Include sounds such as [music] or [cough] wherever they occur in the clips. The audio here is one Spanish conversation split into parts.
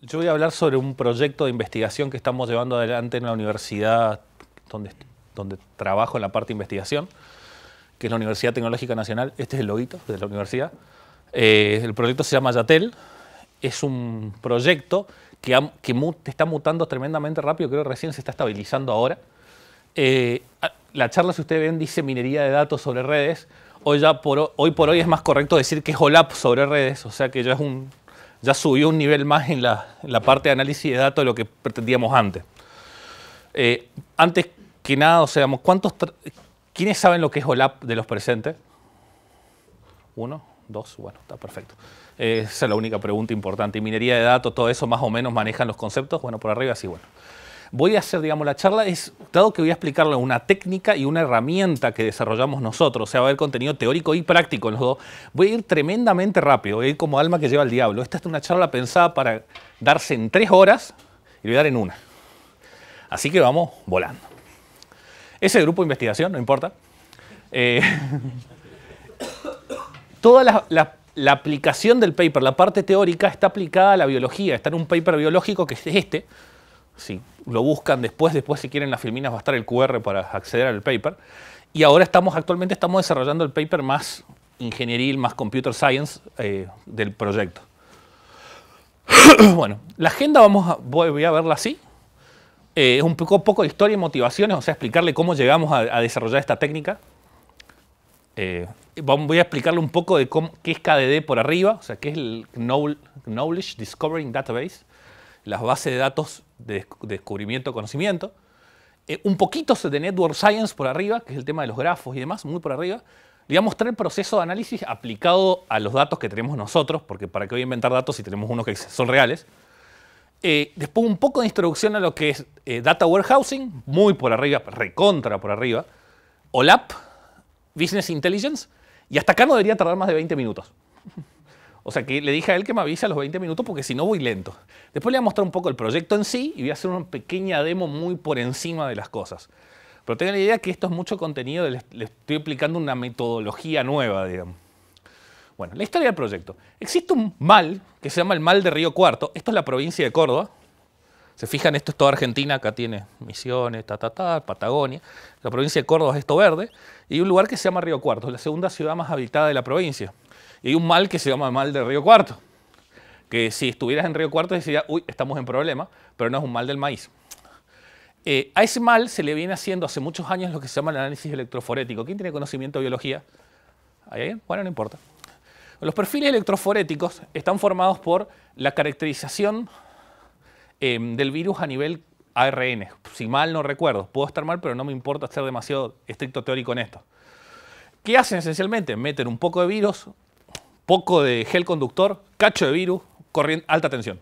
Yo voy a hablar sobre un proyecto de investigación que estamos llevando adelante en la universidad donde, donde trabajo en la parte de investigación, que es la Universidad Tecnológica Nacional. Este es el loguito de la universidad. Eh, el proyecto se llama Yatel. Es un proyecto que, está mutando tremendamente rápido, creo que recién se está estabilizando ahora. Eh, la charla, si ustedes ven, dice minería de datos sobre redes. Hoy, ya hoy por hoy es más correcto decir que es OLAP sobre redes, o sea que ya es un ya subió un nivel más en la, parte de análisis de datos de lo que pretendíamos antes. Eh, antes que nada, o sea, ¿cuántos ¿quiénes saben lo que es OLAP de los presentes? Uno, dos, bueno, está perfecto. Eh, esa es la única pregunta importante. ¿Y minería de datos, todo eso más o menos manejan los conceptos? Bueno, por arriba sí, bueno voy a hacer, digamos, la charla es, dado que voy a explicarle una técnica y una herramienta que desarrollamos nosotros, o sea, va a haber contenido teórico y práctico en los dos, voy a ir tremendamente rápido, voy a ir como alma que lleva al diablo. Esta es una charla pensada para darse en tres horas y voy a dar en una. Así que vamos volando. Ese grupo de investigación, no importa. Eh, [coughs] toda la, la, aplicación del paper, la parte teórica, está aplicada a la biología. Está en un paper biológico que es este, si lo buscan después, después si quieren las filminas va a estar el QR para acceder al paper. Y ahora estamos, actualmente estamos desarrollando el paper más ingenieril, más computer science eh, del proyecto. [clears throat] bueno, la agenda vamos voy a verla así. Eh, es un poco, poco de historia y motivaciones, o sea, explicarle cómo llegamos a, desarrollar esta técnica. Eh, voy a explicarle un poco de cómo, qué es KDD por arriba, o sea, qué es el Knowledge Discovering Database las bases de datos de descubrimiento, conocimiento, eh, un poquito de Network Science por arriba, que es el tema de los grafos y demás, muy por arriba, le voy a mostrar el proceso de análisis aplicado a los datos que tenemos nosotros, porque para qué voy a inventar datos si tenemos unos que son reales. Eh, después un poco de introducción a lo que es eh, Data Warehousing, muy por arriba, recontra por arriba, OLAP, Business Intelligence, y hasta acá no debería tardar más de 20 minutos. O sea que le dije a él que me avisa a los 20 minutos porque si no voy lento. Después le voy a mostrar un poco el proyecto en sí y voy a hacer una pequeña demo muy por encima de las cosas. Pero tengan la idea que esto es mucho contenido, le estoy aplicando una metodología nueva, digamos. Bueno, la historia del proyecto. Existe un mal que se llama el mal de Río Cuarto. Esto es la provincia de Córdoba. Se fijan, esto es toda Argentina. Acá tiene Misiones, ta, ta, Patagonia. La provincia de Córdoba es esto verde. Y un lugar que se llama Río Cuarto, la segunda ciudad más habitada de la provincia. Y hay un mal que se llama mal de Río Cuarto, que si estuvieras en Río Cuarto decía uy, estamos en problema, pero no es un mal del maíz. Eh, a ese mal se le viene haciendo hace muchos años lo que se llama el análisis electroforético. ¿Quién tiene conocimiento de biología? ¿Hay Bueno, no importa. Los perfiles electroforéticos están formados por la caracterización em, del virus a nivel ARN. Si mal no recuerdo, puedo estar mal, pero no me importa ser demasiado estricto teórico en esto. ¿Qué hacen esencialmente? Meten un poco de virus poco de gel conductor, cacho de virus, corriente, alta tensión.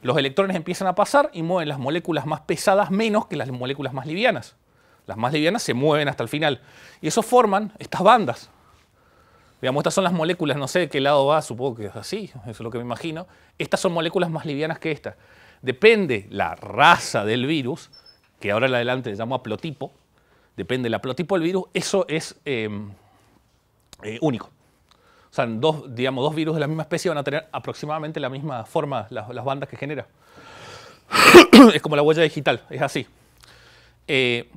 Los electrones empiezan a pasar y mueven las moléculas más pesadas menos que las moléculas más livianas. Las más livianas se mueven hasta el final. Y eso forman estas bandas. Digamos, estas son las moléculas, no sé de qué lado va, supongo que es así, eso es lo que me imagino. Estas son moléculas más livianas que estas. Depende la raza del virus, que ahora en adelante le llamo aplotipo, depende el aplotipo del virus, eso es eh, eh, único. O sea, dos, digamos, dos virus de la misma especie van a tener aproximadamente la misma forma, las, bandas que genera. [coughs] es como la huella digital, es así. Eh,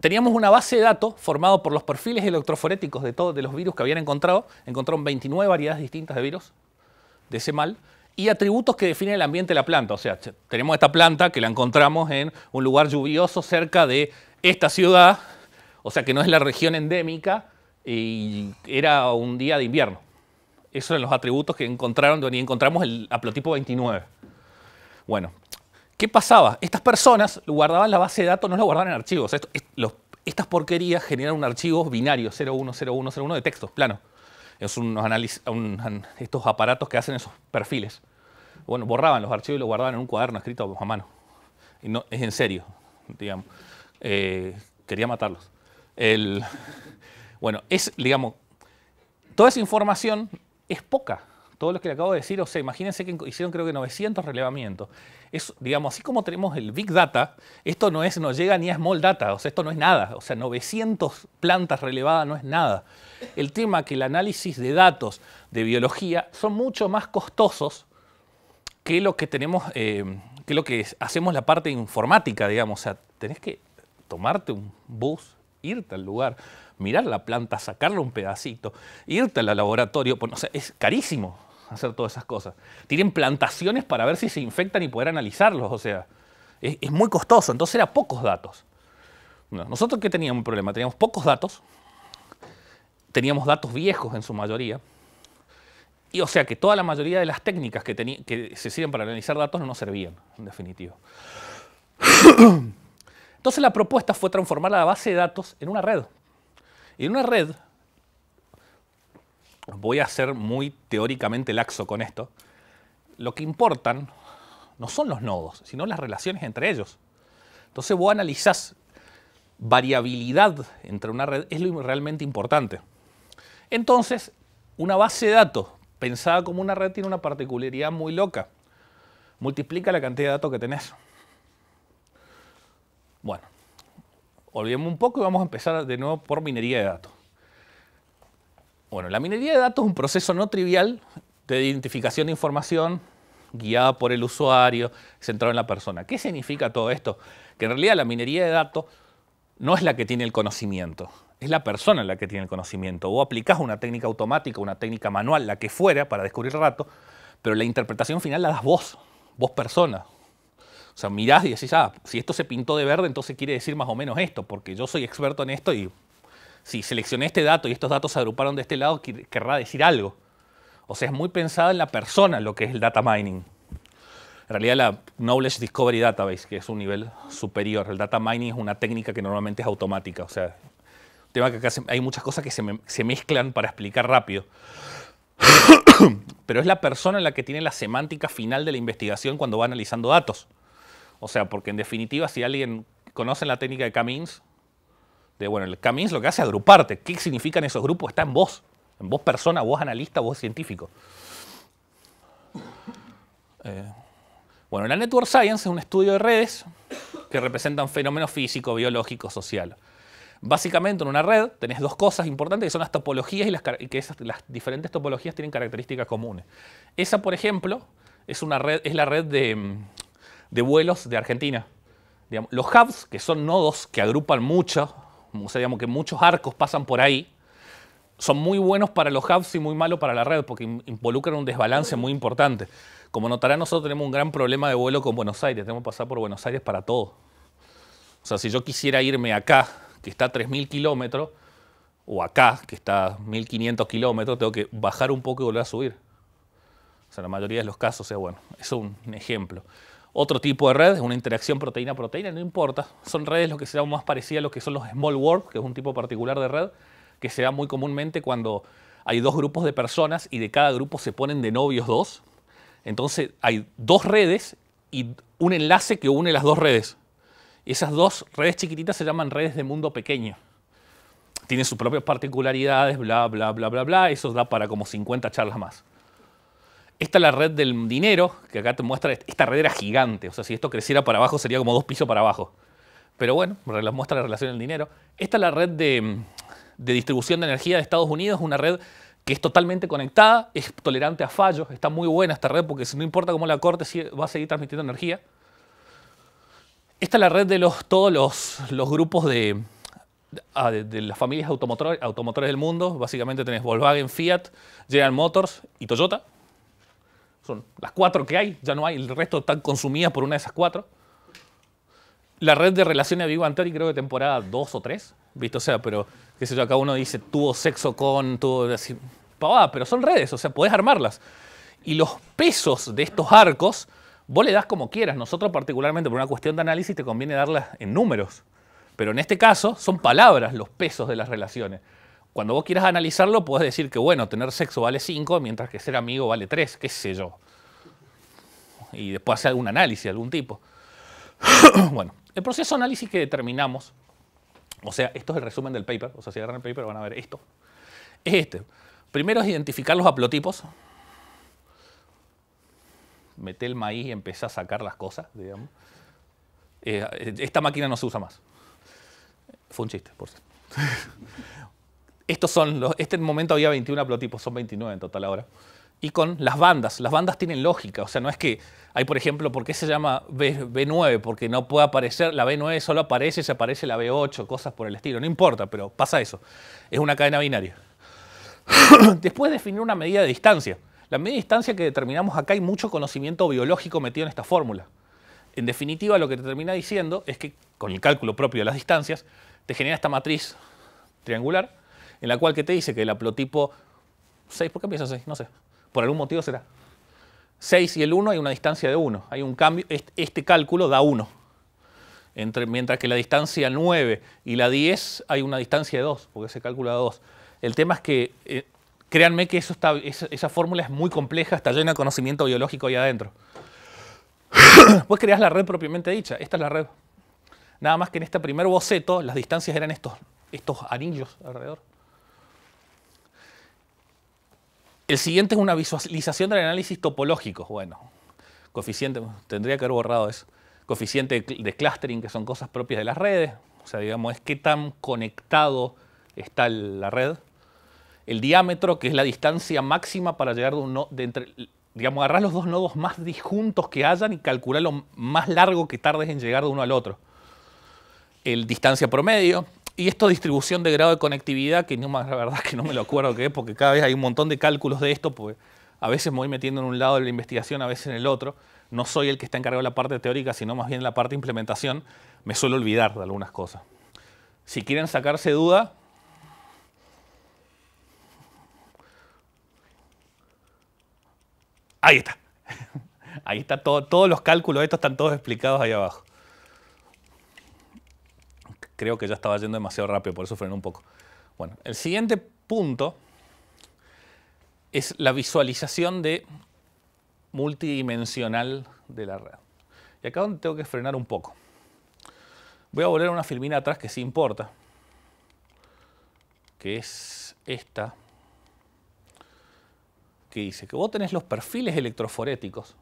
teníamos una base de datos formada por los perfiles electroforéticos de todos de los virus que habían encontrado. Encontraron 29 variedades distintas de virus de ese mal y atributos que definen el ambiente de la planta. O sea, tenemos esta planta que la encontramos en un lugar lluvioso cerca de esta ciudad, o sea que no es la región endémica y era un día de invierno. Esos eran los atributos que encontraron y encontramos el aplotipo 29. Bueno, ¿qué pasaba? Estas personas guardaban la base de datos, no la guardaban en archivos. estas porquerías generan un archivo binario 010101 de texto, plano. Es estos aparatos que hacen esos perfiles. Bueno, borraban los archivos y los guardaban en un cuaderno escrito a mano. es en serio, digamos. Eh, quería matarlos. El, bueno, es, digamos, toda esa información es poca. Todo lo que le acabo de decir, o sea, imagínense que hicieron creo que 900 relevamientos. Es, digamos, así como tenemos el Big Data, esto no es, no llega ni a Small Data, o sea, esto no es nada. O sea, 900 plantas relevadas no es nada. El tema que el análisis de datos de biología son mucho más costosos que lo que tenemos, eh, que lo que hacemos la parte informática, digamos. O sea, tenés que tomarte un bus, irte al lugar mirar la planta, sacarle un pedacito, irte al laboratorio, pues, no es carísimo hacer todas esas cosas. Tienen plantaciones para ver si se infectan y poder analizarlos, o sea, es, muy costoso, entonces era pocos datos. nosotros que teníamos un problema, teníamos pocos datos, teníamos datos viejos en su mayoría, y o sea que toda la mayoría de las técnicas que, que se sirven para analizar datos no nos servían, en definitiva. [coughs] Entonces la propuesta fue transformar la base de datos en una red en una red, voy a ser muy teóricamente laxo con esto, lo que importan no son los nodos, sino las relaciones entre ellos. Entonces vos analizás variabilidad entre una red, es lo realmente importante. Entonces, una base de datos pensada como una red tiene una particularidad muy loca. Multiplica la cantidad de datos que tenés. Bueno, olvidemos un poco y vamos a empezar de nuevo por minería de datos. Bueno, la minería de datos es un proceso no trivial de identificación de información guiada por el usuario, centrado en la persona. ¿Qué significa todo esto? Que en realidad la minería de datos no es la que tiene el conocimiento, es la persona la que tiene el conocimiento. Vos aplicás una técnica automática, una técnica manual, la que fuera, para descubrir rato, pero la interpretación final la das vos, vos persona, o sea, mirás y decís, ah, si esto se pintó de verde, entonces quiere decir más o menos esto, porque yo soy experto en esto y si seleccioné este dato y estos datos se agruparon de este lado, querrá decir algo. O sea, es muy pensada en la persona lo que es el data mining. En realidad la Knowledge Discovery Database, que es un nivel superior. El data mining es una técnica que normalmente es automática. O sea, tema que hay muchas cosas que se, mezclan para explicar rápido. [coughs] Pero es la persona la que tiene la semántica final de la investigación cuando va analizando datos. O sea, porque en definitiva, si alguien conoce la técnica de Camins, de bueno, el Camins lo que hace es agruparte. ¿Qué significan esos grupos? Está en vos, en vos persona, vos analista, vos científico. bueno eh, bueno, la Network Science es un estudio de redes que representan fenómenos físico, biológico, social. Básicamente en una red tenés dos cosas importantes que son las topologías y, las, que esas, las diferentes topologías tienen características comunes. Esa, por ejemplo, es, una red, es la red de mm, de vuelos de Argentina. los hubs, que son nodos que agrupan mucho, o sea, digamos que muchos arcos pasan por ahí, son muy buenos para los hubs y muy malos para la red, porque involucran un desbalance muy importante. Como notará, nosotros tenemos un gran problema de vuelo con Buenos Aires, tenemos que pasar por Buenos Aires para todo. O sea, si yo quisiera irme acá, que está a 3.000 kilómetros, o acá, que está a 1.500 kilómetros, tengo que bajar un poco y volver a subir. O sea, la mayoría de los casos, o sea, bueno, es un ejemplo otro tipo de red, una interacción proteína-proteína, no importa. Son redes lo que será más parecidas a lo que son los small world, que es un tipo particular de red, que se da muy comúnmente cuando hay dos grupos de personas y de cada grupo se ponen de novios dos. Entonces hay dos redes y un enlace que une las dos redes. Y esas dos redes chiquititas se llaman redes de mundo pequeño. Tienen sus propias particularidades, bla, bla, bla, bla, bla. Eso da para como 50 charlas más. Esta es la red del dinero, que acá te muestra, esta red era gigante, o sea, si esto creciera para abajo sería como dos pisos para abajo. Pero bueno, muestra la relación del dinero. Esta es la red de, distribución de energía de Estados Unidos, una red que es totalmente conectada, es tolerante a fallos, está muy buena esta red porque si no importa cómo la corte va a seguir transmitiendo energía. Esta es la red de los, todos los, grupos ah, de, las familias automotores del mundo. Básicamente tenés Volkswagen, Fiat, General Motors y Toyota. Son las cuatro que hay, ya no hay, el resto están consumidas por una de esas cuatro. La red de relaciones vivo anterior creo que temporada dos o tres, visto O sea, pero, qué sé yo, acá uno dice, tuvo sexo con, tuvo, pero son redes, o sea, podés armarlas. Y los pesos de estos arcos, vos le das como quieras. Nosotros particularmente, por una cuestión de análisis, te conviene darlas en números. Pero en este caso son palabras los pesos de las relaciones. Cuando vos quieras analizarlo, puedes decir que, bueno, tener sexo vale 5, mientras que ser amigo vale 3, qué sé yo. Y después hacer algún análisis de algún tipo. [clears throat] bueno, el proceso de análisis que determinamos, o sea, esto es el resumen del paper, o sea, si agarran el paper van a ver esto, es este. Primero es identificar los haplotipos. Mete el maíz y empieza a sacar las cosas, digamos. Eh, esta máquina no se usa más. Fue un chiste, por cierto. [laughs] estos son los, este momento había 21 aplotipos, son 29 en total ahora. Y con las bandas, las bandas tienen lógica, o sea, no es que hay, por ejemplo, ¿por qué se llama B, 9 Porque no puede aparecer, la B9 solo aparece se aparece la B8, cosas por el estilo, no importa, pero pasa eso, es una cadena binaria. [coughs] Después definir una medida de distancia. La medida de distancia que determinamos acá hay mucho conocimiento biológico metido en esta fórmula. En definitiva, lo que te termina diciendo es que con el cálculo propio de las distancias, te genera esta matriz triangular en la cual que te dice que el aplotipo 6, ¿por qué empieza 6? No sé, por algún motivo será. 6 y el 1 hay una distancia de 1, hay un cambio, este cálculo da 1. mientras que la distancia 9 y la 10 hay una distancia de 2, porque se calcula 2. El tema es que, eh, créanme que eso está, esa, fórmula es muy compleja, está llena de conocimiento biológico ahí adentro. pues [coughs] creas la red propiamente dicha, esta es la red. Nada más que en este primer boceto las distancias eran estos, estos anillos alrededor. El siguiente es una visualización del análisis topológico. Bueno, coeficiente, tendría que haber borrado eso. Coeficiente de clustering, que son cosas propias de las redes. O sea, digamos, es qué tan conectado está la red. El diámetro, que es la distancia máxima para llegar de un nodo. digamos, agarrar los dos nodos más disjuntos que hayan y calcular lo más largo que tardes en llegar de uno al otro. El distancia promedio, y esto distribución de grado de conectividad, que no más la verdad que no me lo acuerdo qué es, porque cada vez hay un montón de cálculos de esto, pues a veces me voy metiendo en un lado de la investigación, a veces en el otro. No soy el que está encargado de la parte teórica, sino más bien la parte de implementación. Me suelo olvidar de algunas cosas. Si quieren sacarse duda, ahí está. [laughs] Ahí está todo, todos los cálculos estos están todos explicados ahí abajo creo que ya estaba yendo demasiado rápido, por eso frené un poco. Bueno, el siguiente punto es la visualización de multidimensional de la red. Y acá donde tengo que frenar un poco. Voy a volver a una filmina atrás que sí importa, que es esta, que dice que vos tenés los perfiles electroforéticos.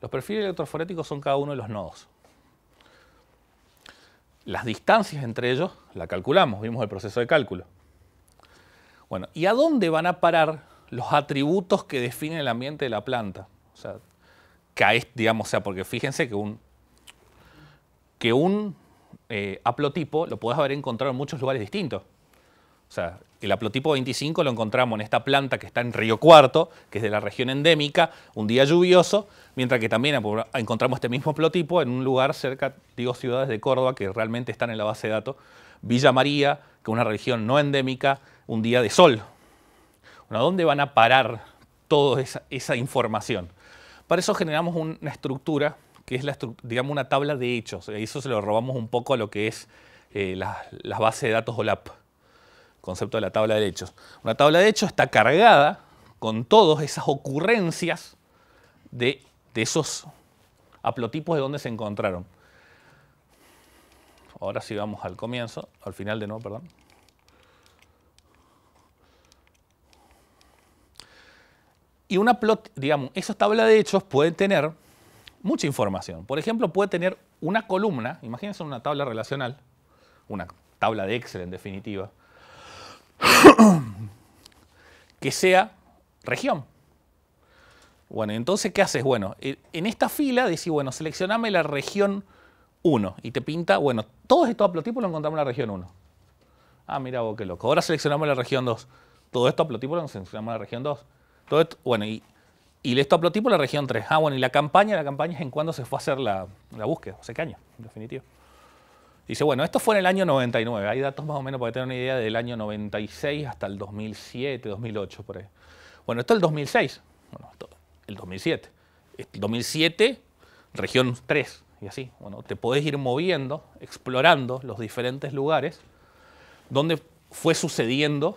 Los perfiles electroforéticos son cada uno de los nodos. Las distancias entre ellos la calculamos, vimos el proceso de cálculo. Bueno, ¿y a dónde van a parar los atributos que definen el ambiente de la planta? O sea, digamos, sea, porque fíjense que un, que un eh, lo puedes haber encontrado en muchos lugares distintos. O sea, el aplotipo 25 lo encontramos en esta planta que está en Río Cuarto, que es de la región endémica, un día lluvioso, mientras que también encontramos este mismo aplotipo en un lugar cerca, digo, ciudades de Córdoba que realmente están en la base de datos. Villa María, que es una región no endémica, un día de sol. ¿A dónde van a parar toda esa, información? Para eso generamos una estructura que es, la, digamos, una tabla de hechos. y Eso se lo robamos un poco a lo que es eh, las la bases de datos OLAP concepto de la tabla de hechos. Una tabla de hechos está cargada con todas esas ocurrencias de, esos aplotipos de donde se encontraron. Ahora sí vamos al comienzo, al final de nuevo, perdón. Y una plot, digamos, esas tablas de hechos pueden tener mucha información. Por ejemplo, puede tener una columna, imagínense una tabla relacional, una tabla de Excel en definitiva, [clears throat] que sea región. Bueno, entonces, ¿qué haces? Bueno, e, en esta fila decís, bueno, seleccioname la región 1 y te pinta, bueno, todos estos haplotipos lo encontramos en la región 1. Ah, mira vos, qué loco. Ahora seleccionamos la región 2. Todo esto haplotipos lo seleccionamos en la región 2. Todo bueno, y, y esto aplotipo en la región 3. Ah, bueno, y la campaña, la campaña es en cuándo se fue a hacer la, búsqueda, o sea, qué en definitiva. Dice, bueno, esto fue en el año 99, hay datos más o menos para tener una idea del año 96 hasta el 2007, 2008, por ahí. Bueno, esto es el 2006, bueno, esto, el 2007. Este, el 2007, región 3, y así. Bueno, te podés ir moviendo, explorando los diferentes lugares donde fue sucediendo,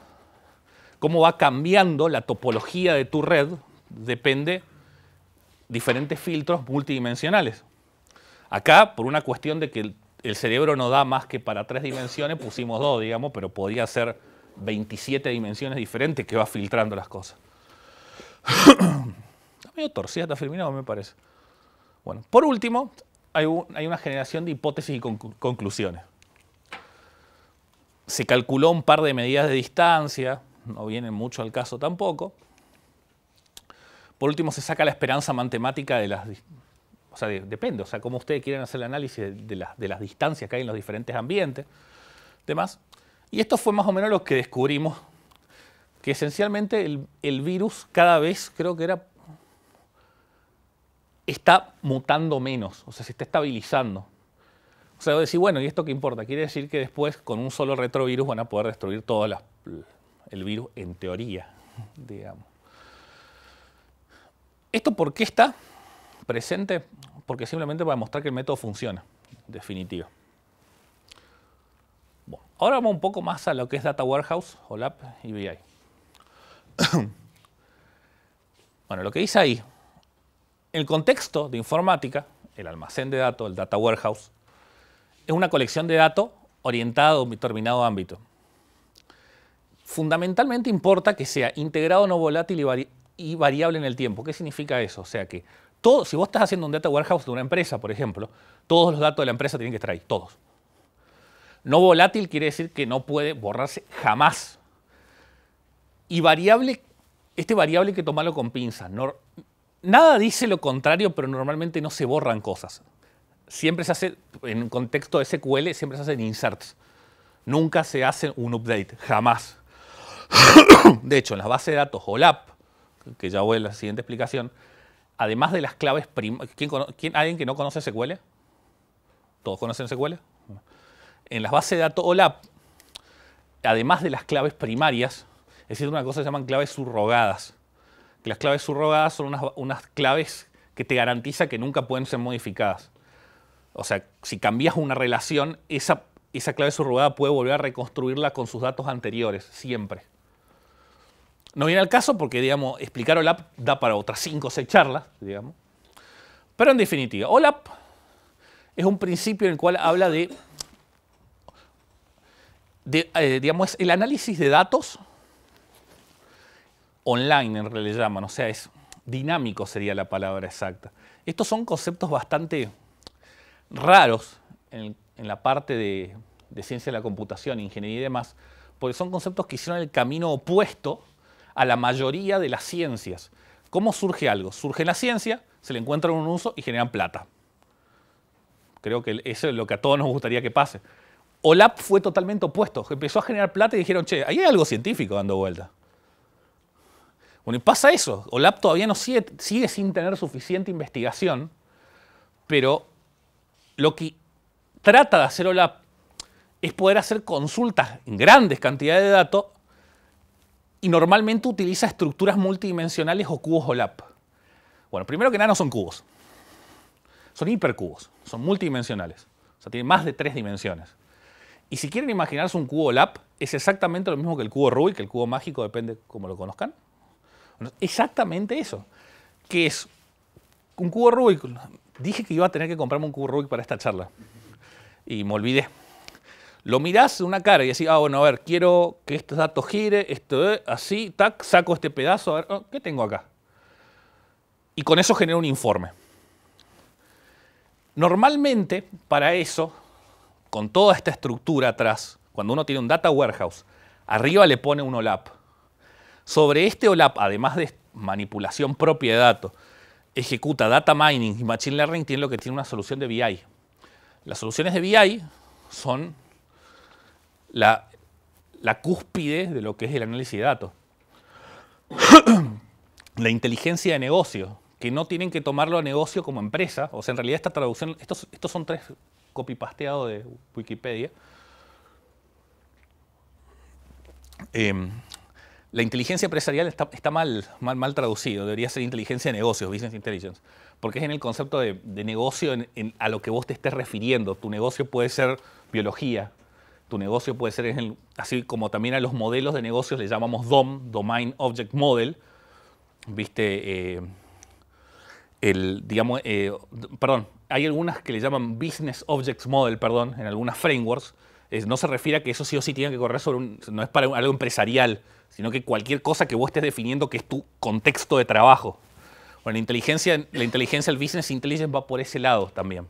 cómo va cambiando la topología de tu red, depende diferentes filtros multidimensionales. Acá, por una cuestión de que el cerebro no da más que para tres dimensiones, pusimos dos, digamos, pero podría ser 27 dimensiones diferentes que va filtrando las cosas. está [clears throat] medio torcida esta me parece. Bueno, por último, hay, una generación de hipótesis y conclusiones. Se calculó un par de medidas de distancia, no viene mucho al caso tampoco. Por último, se saca la esperanza matemática de las o sea, depende, o sea, como ustedes quieran hacer el análisis de, las distancias que hay en los diferentes ambientes, demás. Y esto fue más o menos lo que descubrimos, que esencialmente el, virus cada vez, creo que era, está mutando menos, o sea, se está estabilizando. O sea, decir, bueno, ¿y esto qué importa? Quiere decir que después con un solo retrovirus van a poder destruir todo el virus en teoría, digamos. ¿Esto por qué está? presente porque simplemente para mostrar que el método funciona, definitivo. Bueno, ahora vamos un poco más a lo que es Data Warehouse, OLAP y BI. [coughs] bueno, lo que dice ahí, el contexto de informática, el almacén de datos, el Data Warehouse, es una colección de datos orientada a un determinado ámbito. Fundamentalmente importa que sea integrado, no volátil y, y variable en el tiempo. ¿Qué significa eso? O sea que si vos estás haciendo un data warehouse de una empresa, por ejemplo, todos los datos de la empresa tienen que estar ahí, todos. No volátil quiere decir que no puede borrarse jamás. Y variable, este variable hay que tomarlo con pinzas. nada dice lo contrario, pero normalmente no se borran cosas. Siempre se hace, en un contexto de SQL, siempre se hacen inserts. Nunca se hace un update, jamás. [coughs] de hecho, en las bases de datos OLAP, que ya voy a la siguiente explicación, además de las claves primarias, ¿quién, ¿alguien que no conoce SQL? ¿Todos conocen SQL? En las bases de datos OLAP, además de las claves primarias, decir, una cosa que se llaman claves subrogadas. las claves subrogadas son unas, claves que te garantiza que nunca pueden ser modificadas. O sea, si cambias una relación, esa, esa clave subrogada puede volver a reconstruirla con sus datos anteriores, siempre. No viene al caso porque, digamos, explicar OLAP da para otras 5 o 6 charlas, digamos. Pero en definitiva, OLAP es un principio en el cual habla de, eh, digamos, el análisis de datos online, en realidad le llaman, o sea, es dinámico sería la palabra exacta. Estos son conceptos bastante raros en, la parte de, de ciencia de la computación, ingeniería y demás, porque son conceptos que hicieron el camino opuesto a la mayoría de las ciencias. ¿Cómo surge algo? Surge en la ciencia, se le encuentra un uso y generan plata. Creo que eso es lo que a todos nos gustaría que pase. OLAP fue totalmente opuesto. Empezó a generar plata y dijeron, che, ahí hay algo científico dando vuelta. Bueno, y pasa eso. OLAP todavía no sigue, sigue sin tener suficiente investigación, pero lo que trata de hacer OLAP es poder hacer consultas en grandes cantidades de datos y normalmente utiliza estructuras multidimensionales o cubos OLAP. Bueno, primero que nada no son cubos, son hipercubos, son multidimensionales, o sea, tienen más de tres dimensiones. Y si quieren imaginarse un cubo OLAP, es exactamente lo mismo que el cubo Rubik, el cubo mágico, depende cómo lo conozcan. exactamente eso, que es un cubo Rubik. Dije que iba a tener que comprarme un cubo Rubik para esta charla y me olvidé lo mirás una cara y decís, ah, bueno, a ver, quiero que este dato gire, esto, eh, así, tac, saco este pedazo, a ver, oh, ¿qué tengo acá? Y con eso genera un informe. Normalmente, para eso, con toda esta estructura atrás, cuando uno tiene un data warehouse, arriba le pone un OLAP. Sobre este OLAP, además de manipulación propia de datos, ejecuta data mining y machine learning, tiene lo que tiene una solución de BI. Las soluciones de BI son la, cúspide de lo que es el análisis de datos. [coughs] la inteligencia de negocio, que no tienen que tomarlo a negocio como empresa. O sea, en realidad esta traducción, estos, estos son tres pasteados de Wikipedia. Em, la inteligencia empresarial está, mal, mal, mal, traducido, debería ser inteligencia de negocios, business intelligence, porque es en el concepto de, negocio a lo que vos te estés refiriendo. Tu negocio puede ser biología, tu negocio puede ser, en así como también a los modelos de negocios le llamamos DOM, Domain Object Model, viste, eh, el, digamos, eh, perdón, hay algunas que le llaman Business Objects Model, perdón, en algunas frameworks, eh, no se refiere a que eso sí o sí tiene que correr sobre un, no es para algo empresarial, sino que cualquier cosa que vos estés definiendo que es tu contexto de trabajo. Bueno, la inteligencia, la inteligencia, el business intelligence va por ese lado también.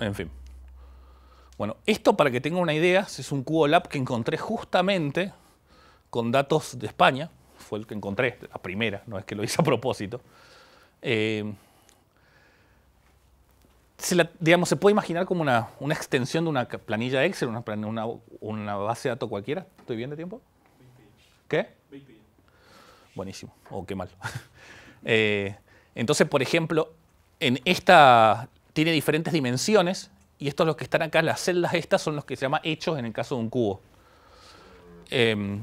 En fin. Bueno, esto para que tenga una idea, es un cubo que encontré justamente con datos de España. Fue el que encontré, la primera, no es que lo hice a propósito. Eh, se, digamos, se puede imaginar como una, extensión de una planilla Excel, una, una, base de datos cualquiera. ¿Estoy bien de tiempo? ¿Qué? Buenísimo. ¿O oh, qué mal. [laughs] Eh, entonces, por ejemplo, en esta tiene diferentes dimensiones y estos los que están acá, las celdas estas, son los que se llama hechos en el caso de un cubo. Em,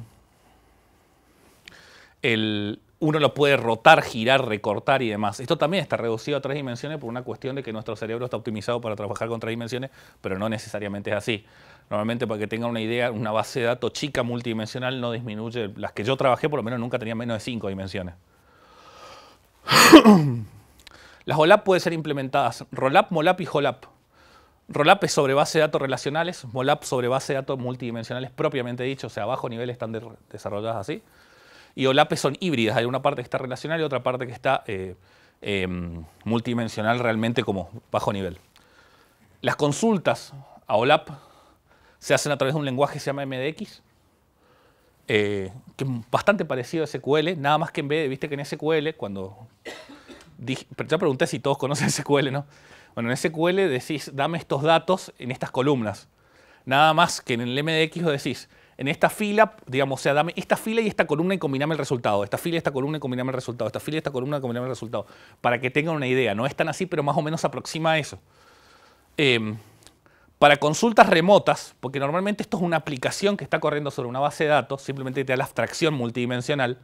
el, uno lo puede rotar, girar, recortar y demás. Esto también está reducido a tres dimensiones por una cuestión de que nuestro cerebro está optimizado para trabajar con tres dimensiones, pero no necesariamente es así. Normalmente, para que tenga una idea, una base de datos chica multidimensional no disminuye. Las que yo trabajé, por lo menos, nunca tenían menos de cinco dimensiones. Las OLAP pueden ser implementadas ROLAP, MOLAP y HOLAP. ROLAP es sobre base de datos relacionales, MOLAP sobre base de datos multidimensionales propiamente dicho, o sea, bajo nivel están desarrolladas así. Y OLAP son híbridas, hay una parte que está relacional y otra parte que está eh, em, multidimensional realmente como bajo nivel. Las consultas a OLAP se hacen a través de un lenguaje que se llama MDX, eh, que es bastante parecido a SQL, nada más que en vez de, viste que en SQL, cuando ya pregunté si todos conocen SQL, [laughs] ¿no? Bueno, en SQL decís, dame estos datos en estas columnas. Nada más que en el MDX o decís, en esta fila, digamos, o sea, dame esta fila y esta columna y combiname el resultado. Esta fila y esta columna y combiname el resultado. Esta fila y esta columna y combiname el resultado. Para que tengan una idea. No es tan así, pero más o menos aproxima a eso. Em, para consultas remotas, porque normalmente esto es una aplicación que está corriendo sobre una base de datos, simplemente te da la abstracción multidimensional.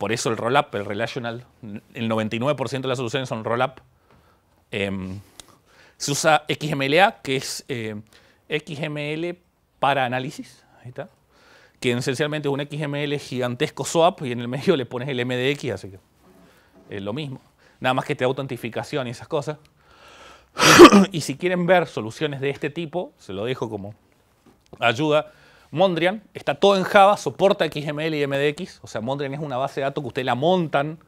Por eso el roll-up, el relational, el 99% de las soluciones son roll-up. Em, se usa XMLA, que es eh, XML para análisis. Ahí está. Que esencialmente es un XML gigantesco swap y en el medio le pones el MDX, así que es eh, lo mismo. Nada más que te da autentificación y esas cosas. [coughs] y si quieren ver soluciones de este tipo, se lo dejo como ayuda. Mondrian, está todo en Java, soporta XML y MDX, o sea, Mondrian es una base de datos que ustedes la montan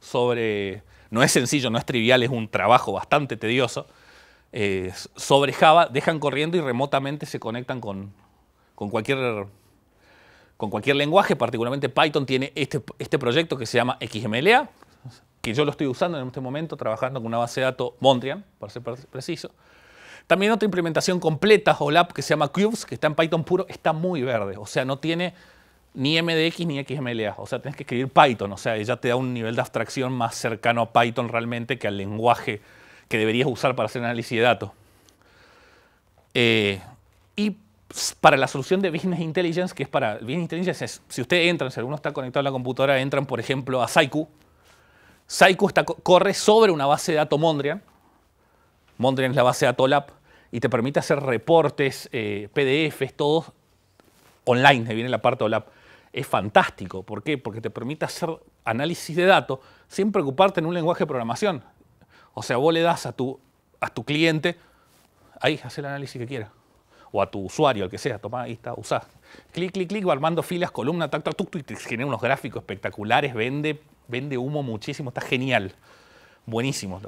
sobre, no es sencillo, no es trivial, es un trabajo bastante tedioso, eh, sobre Java, dejan corriendo y remotamente se conectan con, con, cualquier, con cualquier lenguaje, particularmente Python tiene este, este proyecto que se llama XMLA, que yo lo estoy usando en este momento, trabajando con una base de datos Mondrian, para ser preciso, también otra implementación completa OLAP que se llama Cubes, que está en Python puro, está muy verde. O sea, no tiene ni MDX ni XMLA. O sea, tienes que escribir Python. O sea, ella te da un nivel de abstracción más cercano a Python realmente que al lenguaje que deberías usar para hacer análisis de datos. Eh, y para la solución de Business Intelligence, que es para Business Intelligence, es, si usted entra, si alguno está conectado a la computadora, entran, por ejemplo, a Saiku. Saiku corre sobre una base de datos Mondrian Mondrian es la base de Atolap y te permite hacer reportes, eh, PDFs, todos online, me viene la parte de OLAP. Es fantástico. ¿Por qué? Porque te permite hacer análisis de datos sin preocuparte en un lenguaje de programación. O sea, vos le das a tu, a tu cliente, ahí, haz el análisis que quiera. O a tu usuario, el que sea, toma, ahí está, usá. Clic, clic, clic, va armando filas, columna, tac, tac, tuc, y genera unos gráficos espectaculares, vende, vende humo muchísimo, está genial. Buenísimo.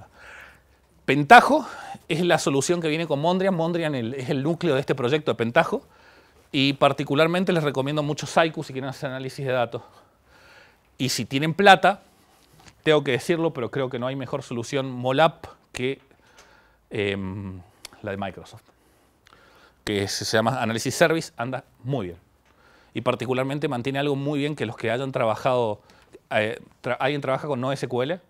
Pentajo es la solución que viene con Mondrian. Mondrian es el núcleo de este proyecto de Pentajo. Y particularmente les recomiendo mucho Saiku si quieren hacer análisis de datos. Y si tienen plata, tengo que decirlo, pero creo que no hay mejor solución Molap que em, la de Microsoft, que se llama Analysis Service, anda muy bien. Y particularmente mantiene algo muy bien que los que hayan trabajado, eh, alguien trabaja con NoSQL,